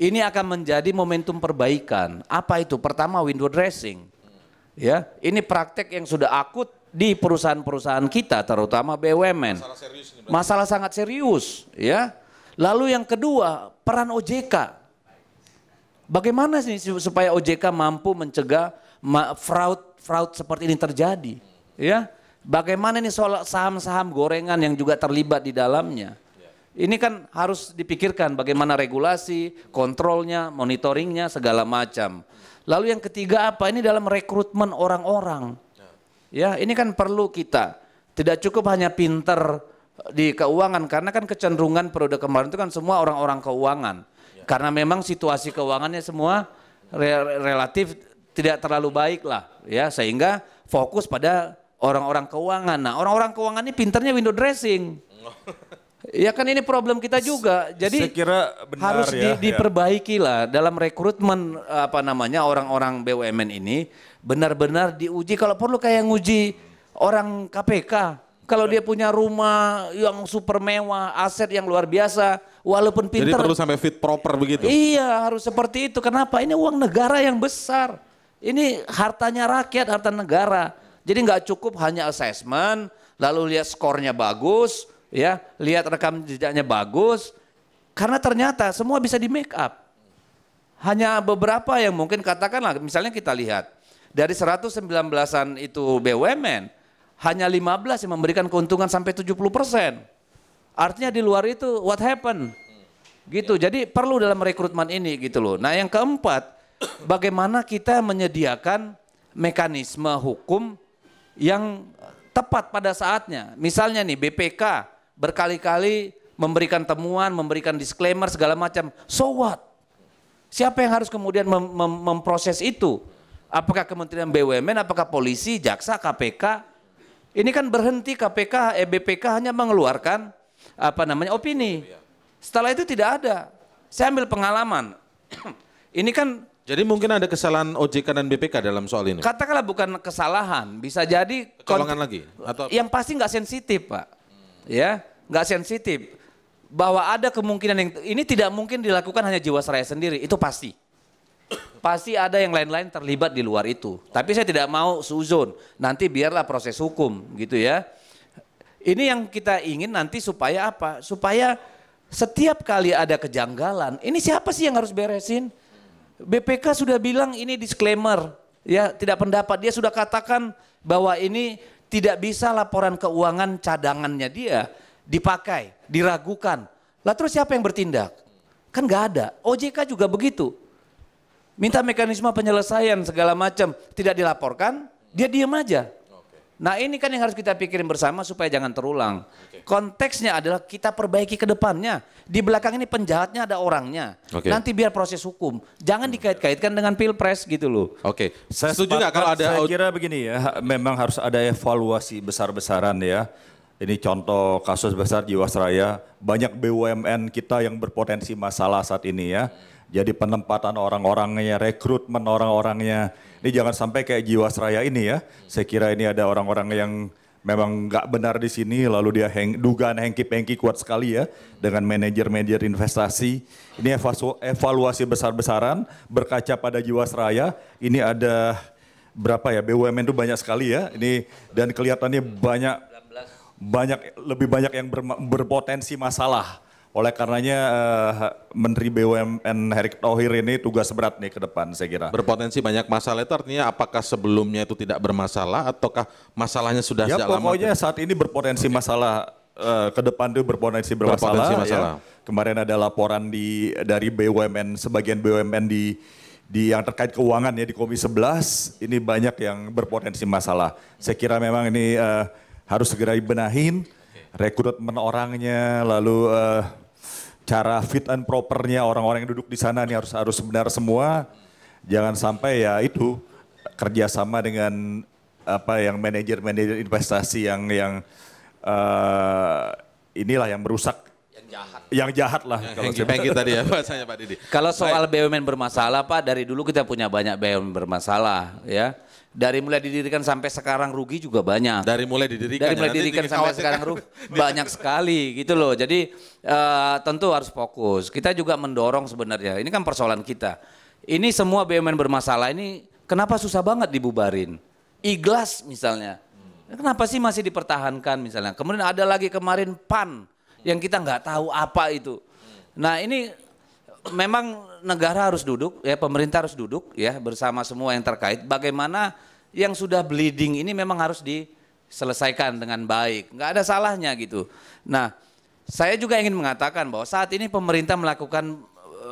Ini akan menjadi momentum perbaikan. Apa itu? Pertama window dressing. Ya, ini praktek yang sudah akut di perusahaan-perusahaan kita terutama BUMN. Masalah Masalah sangat serius, ya. Lalu yang kedua, peran OJK. Bagaimana sih supaya OJK mampu mencegah fraud fraud seperti ini terjadi, ya? Bagaimana ini soal saham-saham gorengan yang juga terlibat di dalamnya? Ini kan harus dipikirkan bagaimana regulasi, kontrolnya, monitoringnya, segala macam. Lalu yang ketiga apa? Ini dalam rekrutmen orang-orang. Ya, ini kan perlu kita. Tidak cukup hanya pinter di keuangan karena kan kecenderungan periode kemarin itu kan semua orang-orang keuangan. Ya. Karena memang situasi keuangannya semua re relatif tidak terlalu baik lah ya sehingga fokus pada orang-orang keuangan. Nah, orang-orang keuangan ini pinternya window dressing. Oh. Ya kan ini problem kita juga. Jadi kira benar harus ya, di, diperbaiki ya. lah dalam rekrutmen apa namanya orang-orang BUMN ini benar-benar diuji kalau perlu kayak nguji orang KPK. Kalau iya. dia punya rumah yang super mewah, aset yang luar biasa, walaupun pintar. Jadi perlu sampai fit proper begitu? Iya harus seperti itu. Kenapa? Ini uang negara yang besar. Ini hartanya rakyat, harta negara. Jadi nggak cukup hanya assessment, lalu lihat skornya bagus, ya lihat rekam jejaknya bagus karena ternyata semua bisa di make up hanya beberapa yang mungkin katakanlah misalnya kita lihat dari 119-an itu BUMN hanya 15 yang memberikan keuntungan sampai 70 persen artinya di luar itu what happened gitu jadi perlu dalam rekrutmen ini gitu loh nah yang keempat bagaimana kita menyediakan mekanisme hukum yang tepat pada saatnya misalnya nih BPK berkali-kali memberikan temuan, memberikan disclaimer segala macam. So what? Siapa yang harus kemudian mem mem memproses itu? Apakah Kementerian BUMN, apakah polisi, jaksa, KPK? Ini kan berhenti KPK, EBPK hanya mengeluarkan apa namanya opini. Setelah itu tidak ada. Saya ambil pengalaman. ini kan jadi mungkin ada kesalahan OJK dan BPK dalam soal ini. Katakanlah bukan kesalahan, bisa jadi kecolongan lagi atau yang pasti nggak sensitif, Pak ya nggak sensitif bahwa ada kemungkinan yang ini tidak mungkin dilakukan hanya Jiwasraya sendiri itu pasti pasti ada yang lain-lain terlibat di luar itu tapi saya tidak mau suzon nanti biarlah proses hukum gitu ya ini yang kita ingin nanti supaya apa supaya setiap kali ada kejanggalan ini siapa sih yang harus beresin BPK sudah bilang ini disclaimer ya tidak pendapat dia sudah katakan bahwa ini tidak bisa laporan keuangan cadangannya dia dipakai, diragukan. Lah terus siapa yang bertindak? Kan nggak ada. OJK juga begitu. Minta mekanisme penyelesaian segala macam tidak dilaporkan, dia diam aja. Nah ini kan yang harus kita pikirin bersama supaya jangan terulang. Okay. Konteksnya adalah kita perbaiki ke depannya. Di belakang ini penjahatnya ada orangnya. Okay. Nanti biar proses hukum. Jangan dikait-kaitkan dengan pilpres gitu loh. Oke, okay. saya setuju nggak kalau ada... Saya kira begini ya, memang harus ada evaluasi besar-besaran ya. Ini contoh kasus besar Jiwasraya, banyak BUMN kita yang berpotensi masalah saat ini ya. Jadi penempatan orang-orangnya, rekrutmen orang-orangnya. Ini jangan sampai kayak Jiwasraya ini ya. Saya kira ini ada orang-orang yang memang nggak benar di sini, lalu dia heng, dugaan hengki-pengki kuat sekali ya dengan manajer-manajer investasi. Ini evaluasi besar-besaran berkaca pada Jiwasraya. Ini ada berapa ya BUMN itu banyak sekali ya. Ini dan kelihatannya banyak banyak lebih banyak yang berpotensi masalah oleh karenanya uh, Menteri BUMN Erick Thohir ini tugas berat nih ke depan saya kira. Berpotensi banyak masalah itu artinya apakah sebelumnya itu tidak bermasalah ataukah masalahnya sudah ya, sejak lama? Ya pokoknya saat ini berpotensi okay. masalah Uh, ke depan itu berpotensi bermasalah. Ya. masalah. Ya. Kemarin ada laporan di dari BUMN sebagian BUMN di di yang terkait keuangan ya di Komisi 11 ini banyak yang berpotensi masalah. Saya kira memang ini uh, harus segera dibenahin rekrutmen orangnya lalu uh, cara fit and propernya orang-orang yang duduk di sana nih harus harus benar semua. Jangan sampai ya itu kerjasama dengan apa yang manajer-manajer investasi yang yang uh, inilah yang merusak yang jahat. Yang jahat lah. Yang kalau yang tadi ya Pak Didi. Kalau soal Baik. BUMN bermasalah Pak, dari dulu kita punya banyak BUMN bermasalah ya. Dari mulai didirikan sampai sekarang rugi juga banyak. Dari mulai didirikan. Dari mulai ya, didirikan sampai sekarang rugi banyak sekali gitu loh. Jadi uh, tentu harus fokus. Kita juga mendorong sebenarnya. Ini kan persoalan kita. Ini semua BUMN bermasalah ini kenapa susah banget dibubarin? Iglas misalnya. Kenapa sih masih dipertahankan misalnya? Kemudian ada lagi kemarin PAN yang kita nggak tahu apa itu. Nah ini memang negara harus duduk, ya pemerintah harus duduk ya bersama semua yang terkait. Bagaimana yang sudah bleeding ini memang harus diselesaikan dengan baik. Nggak ada salahnya gitu. Nah, saya juga ingin mengatakan bahwa saat ini pemerintah melakukan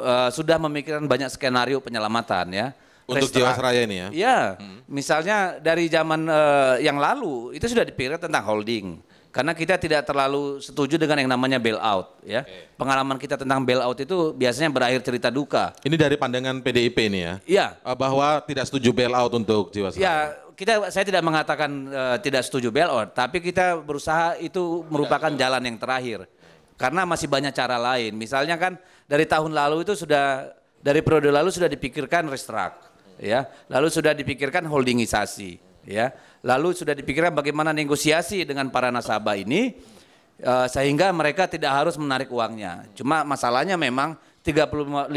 uh, sudah memikirkan banyak skenario penyelamatan ya. Untuk Jiwasraya ini ya? Ya, hmm. misalnya dari zaman uh, yang lalu itu sudah dipikir tentang holding karena kita tidak terlalu setuju dengan yang namanya bailout ya. Oke. Pengalaman kita tentang bailout itu biasanya berakhir cerita duka. Ini dari pandangan PDIP ini ya. Iya. Eh, bahwa tidak setuju bailout untuk Jiwasraya. Ya, iya, kita saya tidak mengatakan uh, tidak setuju bailout, tapi kita berusaha itu merupakan iya. jalan yang terakhir. Karena masih banyak cara lain. Misalnya kan dari tahun lalu itu sudah dari periode lalu sudah dipikirkan restruct ya. Lalu sudah dipikirkan holdingisasi ya. Lalu sudah dipikirkan bagaimana negosiasi dengan para nasabah ini uh, sehingga mereka tidak harus menarik uangnya. Cuma masalahnya memang 35%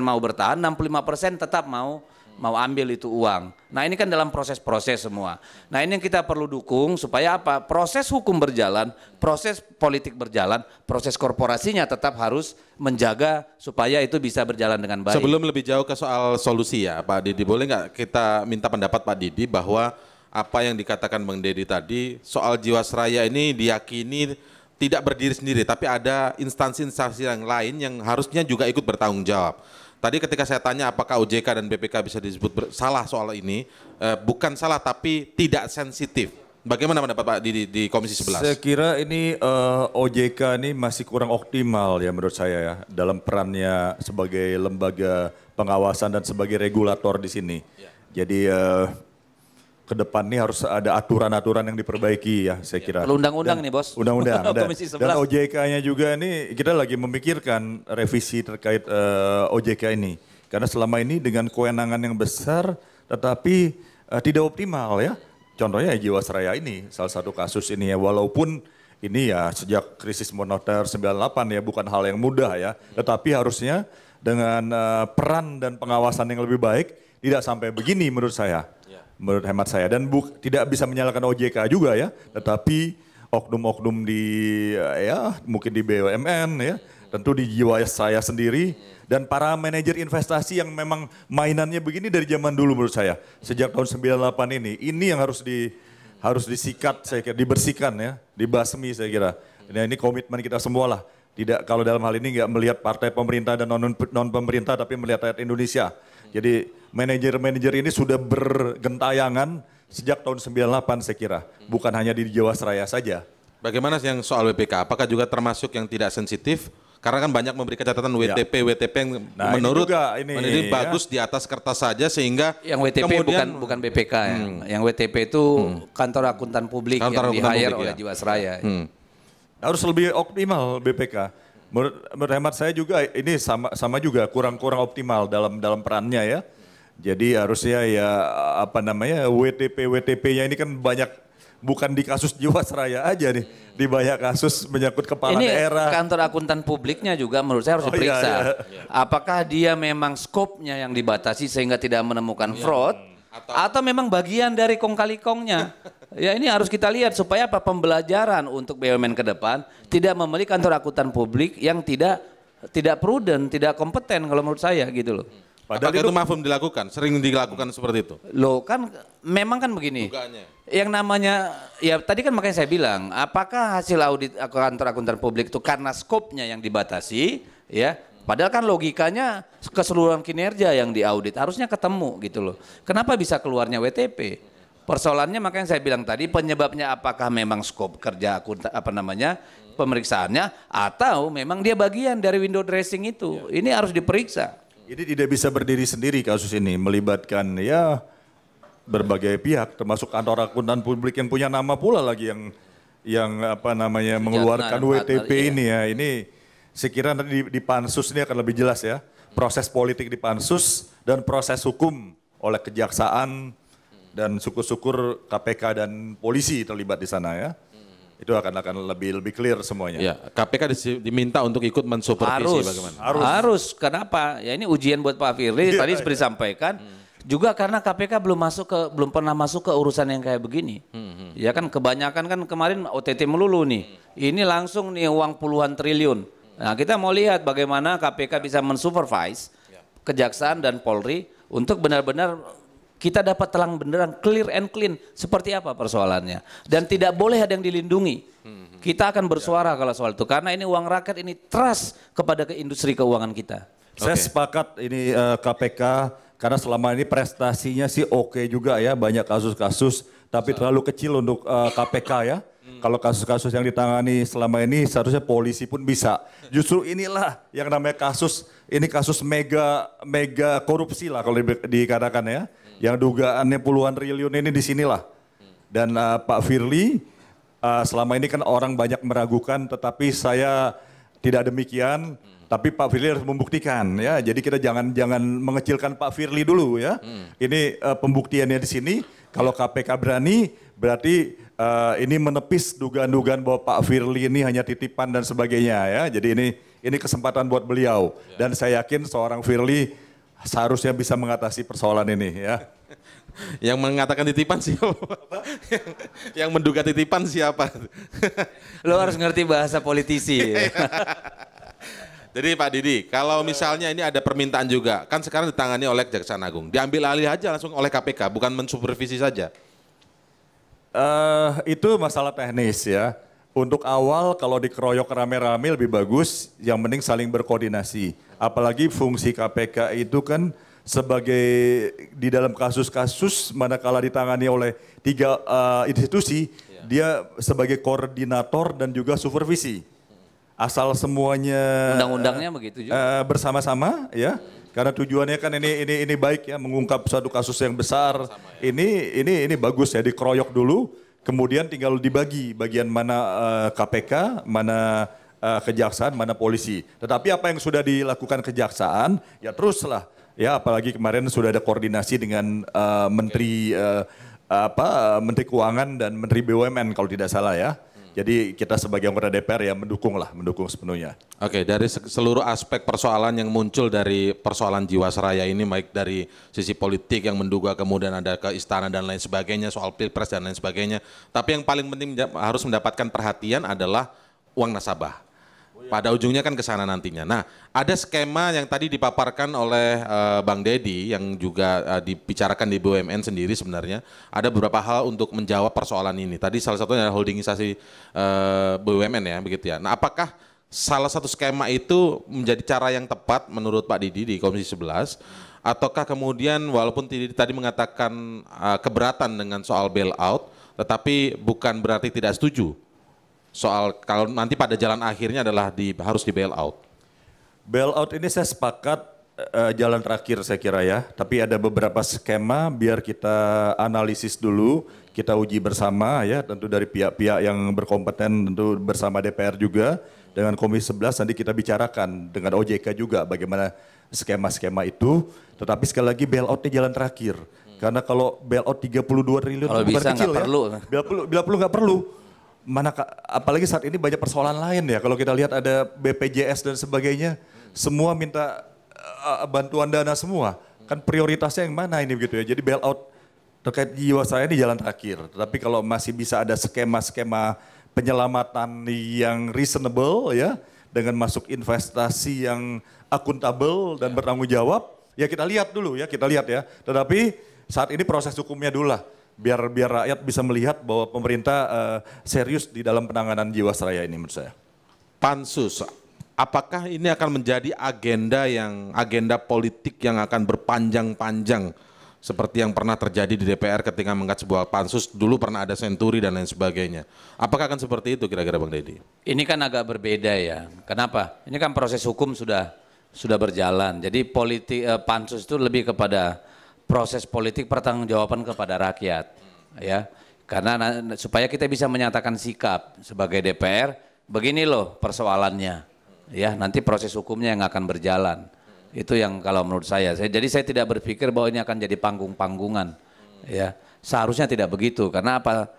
mau bertahan, 65% tetap mau mau ambil itu uang. Nah ini kan dalam proses-proses semua. Nah ini yang kita perlu dukung supaya apa? Proses hukum berjalan, proses politik berjalan, proses korporasinya tetap harus menjaga supaya itu bisa berjalan dengan baik. Sebelum lebih jauh ke soal solusi ya Pak Didi, boleh nggak kita minta pendapat Pak Didi bahwa apa yang dikatakan Bang Dedi tadi soal Jiwasraya ini diyakini tidak berdiri sendiri tapi ada instansi-instansi yang lain yang harusnya juga ikut bertanggung jawab. Tadi ketika saya tanya apakah OJK dan BPK bisa disebut salah soal ini, eh, bukan salah tapi tidak sensitif. Bagaimana pendapat Pak di, di Komisi 11? Saya kira ini uh, eh, OJK ini masih kurang optimal ya menurut saya ya dalam perannya sebagai lembaga pengawasan dan sebagai regulator di sini. Ya. Jadi uh, ke depan nih harus ada aturan-aturan yang diperbaiki ya saya iya, kira. Perlu undang-undang nih bos. Undang-undang. dan, dan OJK-nya juga ini kita lagi memikirkan revisi terkait uh, eh, OJK ini. Karena selama ini dengan kewenangan yang besar tetapi uh, tidak optimal ya. Contohnya ya Jiwasraya ini salah satu kasus ini ya walaupun ini ya sejak krisis moneter 98 ya bukan hal yang mudah ya. Tetapi harusnya dengan uh, peran dan pengawasan yang lebih baik tidak sampai begini menurut saya menurut hemat saya dan buk, tidak bisa menyalahkan OJK juga ya, tetapi oknum-oknum di ya mungkin di BUMN ya, tentu di jiwa saya sendiri dan para manajer investasi yang memang mainannya begini dari zaman dulu menurut saya. Sejak tahun 98 ini, ini yang harus di harus disikat saya kira, dibersihkan ya, dibasmi saya kira. Nah ini komitmen kita semua lah. Tidak kalau dalam hal ini nggak melihat partai pemerintah dan non non pemerintah tapi melihat rakyat Indonesia. Jadi manajer-manajer ini sudah bergentayangan sejak tahun 98 saya kira. Bukan hanya di Jawa Seraya saja. Bagaimana yang soal WPK? Apakah juga termasuk yang tidak sensitif? Karena kan banyak memberikan catatan WTP, ya. WTP yang nah, menurut ini juga, ini, ini ya. bagus di atas kertas saja sehingga yang WTP kemudian, bukan bukan BPK ya. hmm. Yang WTP itu hmm. kantor akuntan publik kantor yang di hire ya. Jiwasraya. Hmm. Harus lebih optimal BPK. Menurut, menurut hemat saya juga ini sama sama juga kurang-kurang optimal dalam dalam perannya ya. Jadi harusnya ya apa namanya WTP WTP-nya ini kan banyak bukan di kasus Jiwasraya aja nih, di banyak kasus menyangkut kepala Ini daerah. kantor akuntan publiknya juga menurut saya harus oh, iya, diperiksa. Iya, iya. Apakah dia memang skopnya yang dibatasi sehingga tidak menemukan iya. fraud hmm. atau, atau memang bagian dari kong kali kongnya? Ya ini harus kita lihat supaya apa pembelajaran untuk BUMN ke depan tidak memiliki kantor akuntan publik yang tidak tidak prudent, tidak kompeten kalau menurut saya gitu loh. Padahal itu mafum dilakukan, sering dilakukan seperti itu. Loh kan memang kan begini. Dugaannya. Yang namanya ya tadi kan makanya saya bilang, apakah hasil audit kantor akuntan publik itu karena skopnya yang dibatasi ya Padahal kan logikanya keseluruhan kinerja yang diaudit harusnya ketemu gitu loh. Kenapa bisa keluarnya WTP? Persoalannya makanya saya bilang tadi penyebabnya apakah memang skop kerja akun apa namanya pemeriksaannya atau memang dia bagian dari window dressing itu. Ya. Ini harus diperiksa. Jadi tidak bisa berdiri sendiri kasus ini melibatkan ya berbagai pihak termasuk kantor akuntan publik yang punya nama pula lagi yang yang apa namanya mengeluarkan WTP iya. ini ya. Ini sekiranya di, di pansus ini akan lebih jelas ya. Proses politik di pansus dan proses hukum oleh kejaksaan dan syukur-syukur KPK dan polisi terlibat di sana ya. Hmm. Itu akan akan lebih lebih clear semuanya. Ya, KPK diminta untuk ikut mensupervisi harus, bagaimana? Harus. Harus. Kenapa? Ya ini ujian buat Pak Firly ya, tadi seperti ya. sampaikan. Hmm. Juga karena KPK belum masuk ke belum pernah masuk ke urusan yang kayak begini. Hmm, hmm. Ya kan kebanyakan kan kemarin OTT melulu nih. Hmm. Ini langsung nih uang puluhan triliun. Hmm. Nah, kita mau lihat bagaimana KPK bisa mensupervise ya. kejaksaan dan Polri untuk benar-benar kita dapat telang benderang clear and clean seperti apa persoalannya dan tidak boleh ada yang dilindungi. Kita akan bersuara ya. kalau soal itu karena ini uang rakyat ini trust kepada ke industri keuangan kita. Saya okay. sepakat ini uh, eh, KPK karena selama ini prestasinya sih oke okay juga ya banyak kasus-kasus tapi terlalu kecil untuk uh, eh, KPK ya. Hmm. Kalau kasus-kasus yang ditangani selama ini seharusnya polisi pun bisa. Justru inilah yang namanya kasus ini kasus mega mega korupsi lah kalau di, dikatakan ya. Hmm. Yang dugaannya puluhan triliun ini di sinilah. Hmm. Dan uh, Pak Firly uh, selama ini kan orang banyak meragukan tetapi saya tidak demikian. tapi Pak Firly harus membuktikan ya. Jadi kita jangan jangan mengecilkan Pak Firly dulu ya. Ini uh, pembuktiannya di sini kalau KPK berani, berarti uh, ini menepis dugaan-dugaan bahwa Pak Firly ini hanya titipan dan sebagainya ya. Jadi ini ini kesempatan buat beliau ya. dan saya yakin seorang Firly seharusnya bisa mengatasi persoalan ini ya. Yang mengatakan titipan siapa? yang, yang menduga titipan siapa? Lo harus ngerti bahasa politisi. ya. Jadi Pak Didi, kalau iya. misalnya ini ada permintaan juga, kan sekarang ditangani oleh Jaksa Agung, diambil alih aja langsung oleh KPK, bukan mensupervisi saja. Uh, itu masalah teknis ya. Untuk awal kalau dikeroyok rame-rame lebih bagus, yang penting saling berkoordinasi. Apalagi fungsi KPK itu kan sebagai di dalam kasus-kasus manakala ditangani oleh tiga uh, institusi, yeah. dia sebagai koordinator dan juga supervisi asal semuanya undang-undangnya eh, begitu juga uh, bersama-sama ya karena tujuannya kan ini ini ini baik ya mengungkap suatu kasus yang besar Sama, ya. ini ini ini bagus ya dikeroyok dulu kemudian tinggal dibagi bagian mana uh, eh, KPK mana uh, kejaksaan mana polisi tetapi apa yang sudah dilakukan kejaksaan ya teruslah ya apalagi kemarin sudah ada koordinasi dengan uh, menteri uh, apa menteri keuangan dan menteri BUMN kalau tidak salah ya jadi kita sebagai anggota DPR ya mendukung lah, mendukung sepenuhnya. Oke, dari seluruh aspek persoalan yang muncul dari persoalan Jiwasraya ini, baik dari sisi politik yang menduga kemudian ada ke istana dan lain sebagainya, soal pilpres dan lain sebagainya. Tapi yang paling penting harus mendapatkan perhatian adalah uang nasabah pada ujungnya kan ke sana nantinya. Nah, ada skema yang tadi dipaparkan oleh uh, Bang Dedi yang juga uh, dibicarakan di BUMN sendiri sebenarnya. Ada beberapa hal untuk menjawab persoalan ini. Tadi salah satunya holdingisasi uh, eh, BUMN ya, begitu ya. Nah, apakah salah satu skema itu menjadi cara yang tepat menurut Pak Didi di Komisi 11 ataukah kemudian walaupun Didi tadi mengatakan uh, keberatan dengan soal bailout tetapi bukan berarti tidak setuju soal kalau nanti pada jalan akhirnya adalah di, harus di bail out? Bail out ini saya sepakat uh, jalan terakhir saya kira ya, tapi ada beberapa skema biar kita analisis dulu, kita uji bersama ya, tentu dari pihak-pihak yang berkompeten tentu bersama DPR juga dengan Komisi 11 nanti kita bicarakan dengan OJK juga bagaimana skema-skema itu, tetapi sekali lagi bailoutnya jalan terakhir. Karena kalau bailout 32 triliun kalau bisa, kecil gak ya. Perlu. Bila perlu, bila perlu nggak perlu mana apalagi saat ini banyak persoalan lain ya kalau kita lihat ada BPJS dan sebagainya hmm. semua minta uh, bantuan dana semua hmm. kan prioritasnya yang mana ini begitu ya jadi bailout terkait jiwa saya ini jalan terakhir tapi kalau masih bisa ada skema-skema penyelamatan yang reasonable ya dengan masuk investasi yang akuntabel dan ya. bertanggung jawab ya kita lihat dulu ya kita lihat ya tetapi saat ini proses hukumnya dulu lah biar biar rakyat bisa melihat bahwa pemerintah uh, serius di dalam penanganan jiwasraya ini menurut saya. Pansus, apakah ini akan menjadi agenda yang agenda politik yang akan berpanjang-panjang seperti yang pernah terjadi di DPR ketika mengangkat sebuah pansus dulu pernah ada senturi dan lain sebagainya. Apakah akan seperti itu kira-kira Bang Deddy? Ini kan agak berbeda ya. Kenapa? Ini kan proses hukum sudah sudah berjalan. Jadi politik eh, pansus itu lebih kepada proses politik pertanggungjawaban kepada rakyat ya karena supaya kita bisa menyatakan sikap sebagai DPR begini loh persoalannya ya nanti proses hukumnya yang akan berjalan itu yang kalau menurut saya jadi saya tidak berpikir bahwa ini akan jadi panggung-panggungan ya seharusnya tidak begitu karena apa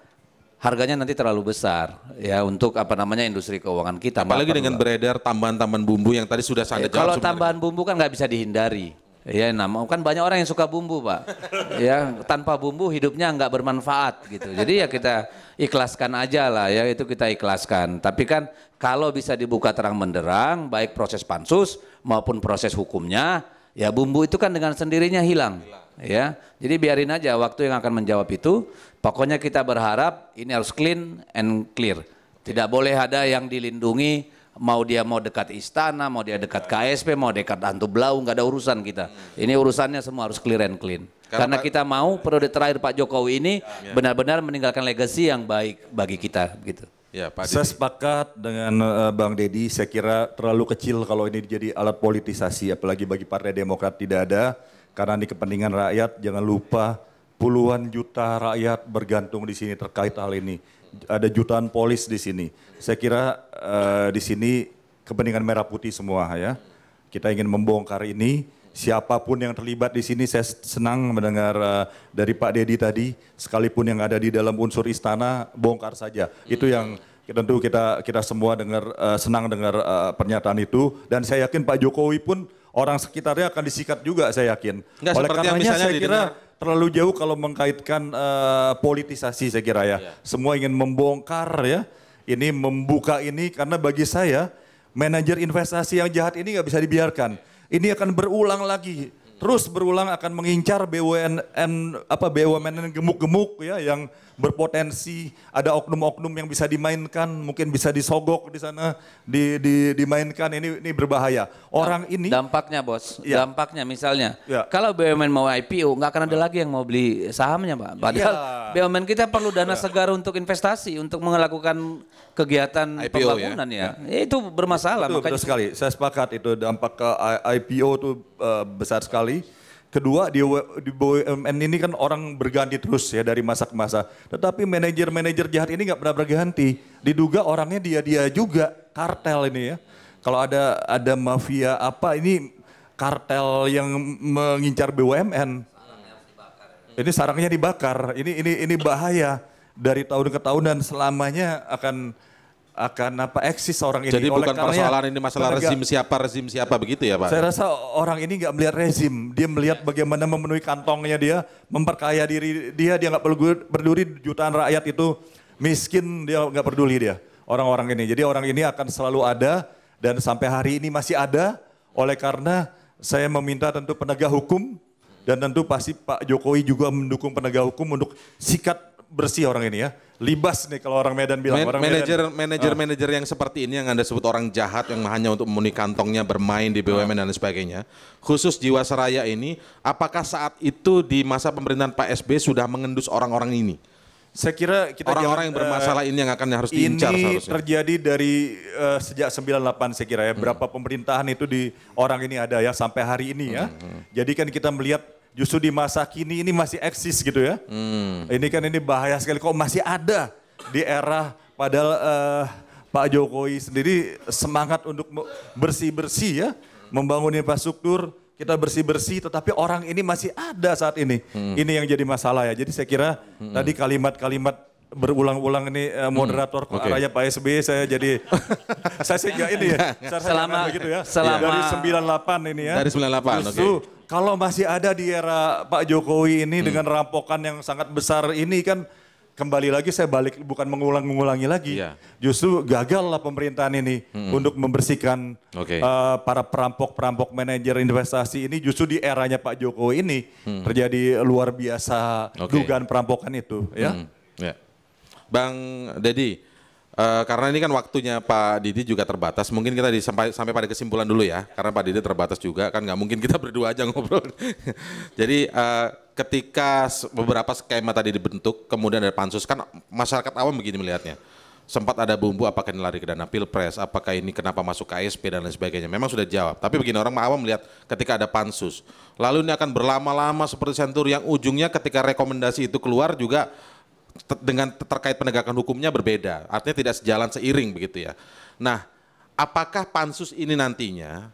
harganya nanti terlalu besar ya untuk apa namanya industri keuangan kita. Apalagi dengan beredar tambahan-tambahan bumbu yang tadi sudah sangat ya, eh, Kalau sebenarnya. tambahan bumbu kan nggak bisa dihindari. Ya nah kan banyak orang yang suka bumbu, Pak. Ya, tanpa bumbu hidupnya nggak bermanfaat gitu. Jadi ya kita ikhlaskan aja lah ya, itu kita ikhlaskan. Tapi kan kalau bisa dibuka terang menderang, baik proses pansus maupun proses hukumnya, ya bumbu itu kan dengan sendirinya hilang. Ya, jadi biarin aja waktu yang akan menjawab itu. Pokoknya kita berharap ini harus clean and clear. Tidak boleh ada yang dilindungi mau dia mau dekat istana, mau dia dekat KSP, mau dekat Antu Blau, nggak ada urusan kita. Ini urusannya semua harus clear and clean. Karena, kita mau periode terakhir Pak Jokowi ini ya, ya. benar-benar meninggalkan legacy yang baik bagi kita gitu. Ya, Pak saya sepakat dengan uh, Bang Deddy, saya kira terlalu kecil kalau ini jadi alat politisasi, apalagi bagi Partai Demokrat tidak ada, karena ini kepentingan rakyat, jangan lupa puluhan juta rakyat bergantung di sini terkait hal ini. Ada jutaan polis di sini. Saya kira uh, di sini kepentingan merah putih semua ya. Kita ingin membongkar ini. Siapapun yang terlibat di sini, saya senang mendengar uh, dari Pak Dedi tadi, sekalipun yang ada di dalam unsur istana, bongkar saja. Itu yang tentu kita kita semua dengar uh, senang dengar uh, pernyataan itu. Dan saya yakin Pak Jokowi pun orang sekitarnya akan disikat juga, saya yakin. Oleh Oleh karenanya saya kira terlalu jauh kalau mengkaitkan uh, politisasi saya kira ya. Yeah. Semua ingin membongkar ya. Ini membuka ini karena bagi saya manajer investasi yang jahat ini nggak bisa dibiarkan. Ini akan berulang lagi. Terus berulang akan mengincar BUMN apa BUMN gemuk-gemuk ya yang berpotensi, ada oknum-oknum yang bisa dimainkan, mungkin bisa disogok di sana, di, di, dimainkan, ini, ini berbahaya. Orang ini... Dampaknya bos, ya. dampaknya misalnya, ya. kalau BUMN mau IPO, nggak akan ada lagi yang mau beli sahamnya Pak. Iya. Padahal ya. BUMN kita perlu dana ya. segar untuk investasi, untuk melakukan kegiatan IPO, ya. pembangunan ya. ya. Itu bermasalah. Itu, makanya... betul sekali, saya sepakat itu dampak ke IPO itu uh, eh, besar sekali Kedua, di, BUMN ini kan orang berganti terus ya dari masa ke masa. Tetapi manajer-manajer jahat ini nggak pernah berganti. Diduga orangnya dia-dia juga, kartel ini ya. Kalau ada ada mafia apa ini kartel yang mengincar BUMN. Ini sarangnya dibakar. Ini ini ini bahaya dari tahun ke tahun dan selamanya akan akan apa eksis orang ini. Jadi Oleh bukan persoalan ini masalah rezim siapa rezim siapa begitu ya Pak? Saya rasa orang ini nggak melihat rezim, dia melihat bagaimana memenuhi kantongnya dia, memperkaya diri dia, dia nggak perlu peduli jutaan rakyat itu miskin, dia nggak peduli dia orang-orang ini. Jadi orang ini akan selalu ada dan sampai hari ini masih ada. Oleh karena saya meminta tentu penegak hukum dan tentu pasti Pak Jokowi juga mendukung penegak hukum untuk sikat bersih orang ini ya libas nih kalau orang Medan bilang. Man, orang manager Medan. manager uh. Ah. manager yang seperti ini yang anda sebut orang jahat yang hanya untuk memenuhi kantongnya bermain di BUMN uh. Ah. dan sebagainya. Khusus Jiwasraya ini, apakah saat itu di masa pemerintahan Pak SB sudah mengendus orang-orang ini? Saya kira kita orang-orang yang bermasalah uh, ini yang akan harus harus diincar ini terjadi dari uh, sejak 98 saya kira ya. Hmm. Berapa hmm. pemerintahan itu di orang ini ada ya sampai hari ini ya. Hmm. hmm. Jadi kan kita melihat justru di masa kini ini masih eksis gitu ya. Hmm. Ini kan ini bahaya sekali kok masih ada di era padahal uh, Pak Jokowi sendiri semangat untuk bersih-bersih ya, membangun infrastruktur, kita bersih-bersih tetapi orang ini masih ada saat ini. Hmm. Ini yang jadi masalah ya. Jadi saya kira hmm. tadi kalimat-kalimat berulang-ulang ini uh, moderator hmm. okay. Pak SB saya jadi saya sih enggak ini ya. Saya selama gitu ya. Selama dari 98 ini ya. Dari 98 oke. Okay. Kalau masih ada di era Pak Jokowi ini hmm. dengan rampokan yang sangat besar ini kan kembali lagi saya balik bukan mengulang-ulangi lagi. Yeah. Justru lah pemerintahan ini hmm. untuk membersihkan okay. uh, eh, para perampok-perampok manajer investasi ini justru di eranya Pak Jokowi ini hmm. terjadi luar biasa okay. dugaan perampokan itu ya. Hmm. Yeah. Bang Dedi, Uh, eh, karena ini kan waktunya Pak Didi juga terbatas, mungkin kita disampai, sampai pada kesimpulan dulu ya, karena Pak Didi terbatas juga, kan nggak mungkin kita berdua aja ngobrol. Jadi uh, ketika beberapa skema tadi dibentuk, kemudian ada pansus, kan masyarakat awam begini melihatnya. Sempat ada bumbu apakah ini lari ke dana pilpres, apakah ini kenapa masuk KSP dan lain sebagainya. Memang sudah jawab, tapi begini orang awam melihat ketika ada pansus. Lalu ini akan berlama-lama seperti sentur yang ujungnya ketika rekomendasi itu keluar juga dengan terkait penegakan hukumnya berbeda. Artinya tidak sejalan seiring begitu ya. Nah, apakah pansus ini nantinya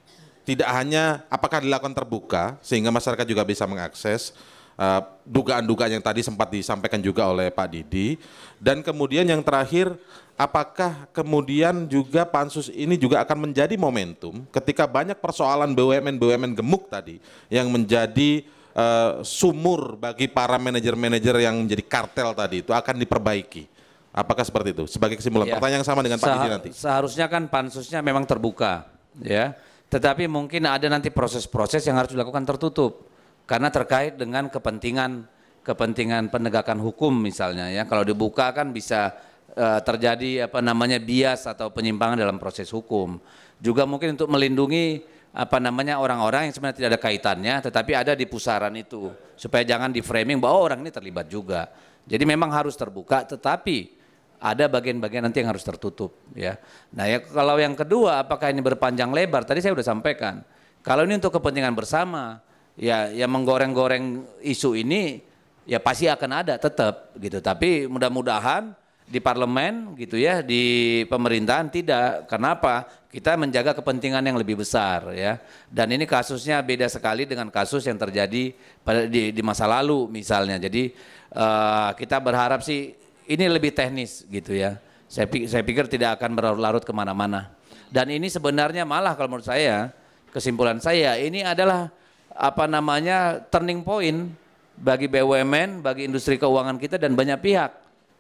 tidak hanya apakah dilakukan terbuka sehingga masyarakat juga bisa mengakses eh, dugaan-dugaan uh, yang tadi sempat disampaikan juga oleh Pak Didi dan kemudian yang terakhir apakah kemudian juga pansus ini juga akan menjadi momentum ketika banyak persoalan BUMN BUMN gemuk tadi yang menjadi Eh, sumur bagi para manajer-manajer yang menjadi kartel tadi itu akan diperbaiki. Apakah seperti itu? Sebagai kesimpulan, ya. pertanyaan sama dengan Pak Didi nanti. Seharusnya kan pansusnya memang terbuka, ya. Tetapi mungkin ada nanti proses-proses yang harus dilakukan tertutup karena terkait dengan kepentingan kepentingan penegakan hukum misalnya ya. Kalau dibuka kan bisa uh, terjadi apa namanya bias atau penyimpangan dalam proses hukum. Juga mungkin untuk melindungi apa namanya orang-orang yang sebenarnya tidak ada kaitannya tetapi ada di pusaran itu supaya jangan di framing bahwa orang ini terlibat juga. Jadi memang harus terbuka tetapi ada bagian-bagian nanti yang harus tertutup ya. Nah, ya kalau yang kedua apakah ini berpanjang lebar? Tadi saya sudah sampaikan. Kalau ini untuk kepentingan bersama, ya yang menggoreng-goreng isu ini ya pasti akan ada tetap gitu. Tapi mudah-mudahan di parlemen gitu ya, di pemerintahan tidak. Kenapa? Kita menjaga kepentingan yang lebih besar ya. Dan ini kasusnya beda sekali dengan kasus yang terjadi pada di, di masa lalu misalnya. Jadi uh, kita berharap sih ini lebih teknis gitu ya. Saya, saya pikir tidak akan berlarut-larut kemana-mana. Dan ini sebenarnya malah kalau menurut saya kesimpulan saya ini adalah apa namanya turning point bagi BUMN, bagi industri keuangan kita dan banyak pihak.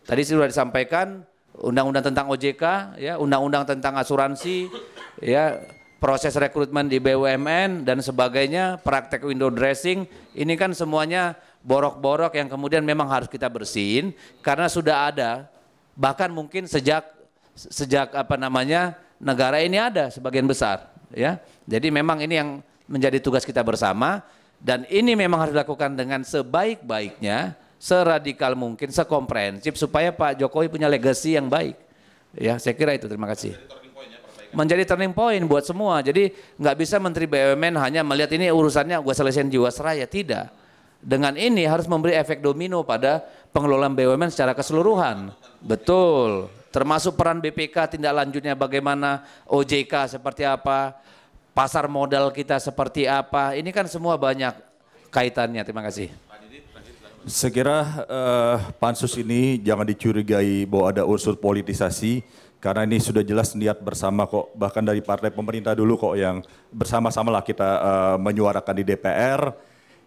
Tadi sudah disampaikan undang-undang tentang OJK, ya, undang-undang tentang asuransi, ya, proses rekrutmen di BUMN dan sebagainya, praktek window dressing, ini kan semuanya borok-borok yang kemudian memang harus kita bersihin karena sudah ada bahkan mungkin sejak sejak apa namanya negara ini ada sebagian besar ya. Jadi memang ini yang menjadi tugas kita bersama dan ini memang harus dilakukan dengan sebaik-baiknya seradikal mungkin, sekomprehensif supaya Pak Jokowi punya legacy yang baik. Ya, saya kira itu. Terima kasih. Menjadi turning point buat semua. Jadi nggak bisa Menteri BUMN hanya melihat ini urusannya gue selesaiin Jiwasraya. Tidak. Dengan ini harus memberi efek domino pada pengelolaan BUMN secara keseluruhan. Betul. Termasuk peran BPK tindak lanjutnya bagaimana, OJK seperti apa, pasar modal kita seperti apa. Ini kan semua banyak kaitannya. Terima kasih. Sekira uh, eh, pansus ini jangan dicurigai bahwa ada unsur politisasi karena ini sudah jelas niat bersama kok bahkan dari partai pemerintah dulu kok yang bersama-sama lah kita uh, menyuarakan di DPR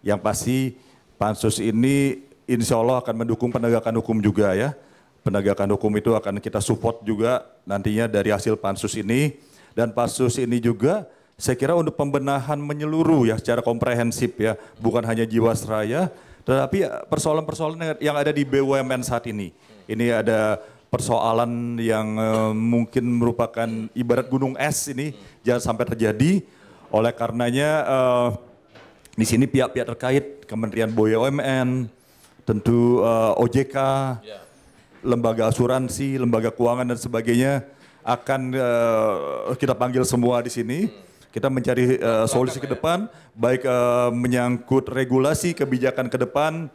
yang pasti pansus ini insya Allah akan mendukung penegakan hukum juga ya penegakan hukum itu akan kita support juga nantinya dari hasil pansus ini dan pansus ini juga saya kira untuk pembenahan menyeluruh ya secara komprehensif ya bukan hanya jiwasraya tetapi eh, persoalan-persoalan yang ada di BUMN saat ini, ini ada persoalan yang eh, mungkin merupakan ibarat gunung es ini jangan sampai terjadi. Oleh karenanya eh, di sini pihak-pihak terkait Kementerian BUMN, tentu OJK, ya. lembaga asuransi, lembaga keuangan dan sebagainya akan kita panggil semua di sini. Kita mencari uh, solusi ke ya. depan, baik uh, menyangkut regulasi kebijakan ke depan,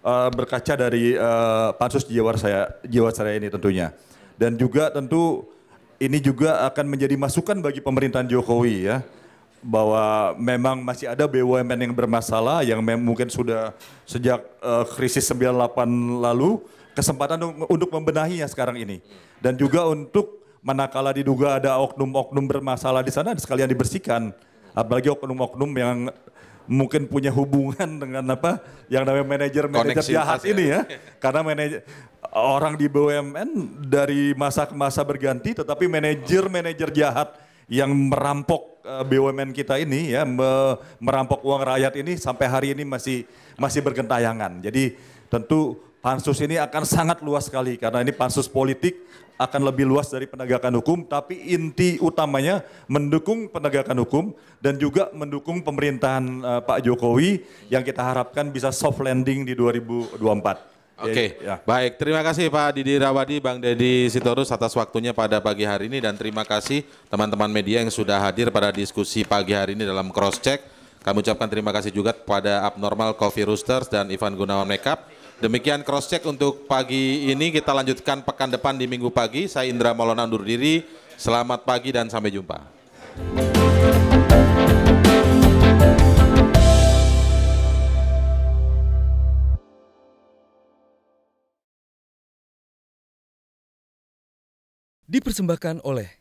uh, berkaca dari uh, pansus jiwa saya, jiwa saya ini tentunya. Dan juga tentu ini juga akan menjadi masukan bagi pemerintahan Jokowi ya bahwa memang masih ada BUMN yang bermasalah yang mungkin sudah sejak uh, krisis 98 lalu kesempatan untuk membenahinya sekarang ini dan juga untuk manakala diduga ada oknum-oknum bermasalah di sana sekalian dibersihkan. Apalagi oknum-oknum yang mungkin punya hubungan dengan apa yang namanya manajer-manajer jahat ya. ini ya. Karena manajer orang di BUMN dari masa ke masa berganti tetapi manajer-manajer jahat yang merampok eh, BUMN kita ini ya merampok uang rakyat ini sampai hari ini masih masih bergentayangan. Jadi tentu pansus ini akan sangat luas sekali karena ini pansus politik, akan lebih luas dari penegakan hukum, tapi inti utamanya mendukung penegakan hukum dan juga mendukung pemerintahan uh, Pak Jokowi yang kita harapkan bisa soft landing di 2024. Oke, okay. ya. baik. Terima kasih Pak Didi Rawadi, Bang Deddy Sitorus atas waktunya pada pagi hari ini dan terima kasih teman-teman media yang sudah hadir pada diskusi pagi hari ini dalam cross check. Kami ucapkan terima kasih juga kepada Abnormal Coffee Roosters dan Ivan Gunawan Makeup. Demikian cross check untuk pagi ini. Kita lanjutkan pekan depan di minggu pagi. Saya Indra Maulana undur diri. Selamat pagi dan sampai jumpa. Dipersembahkan oleh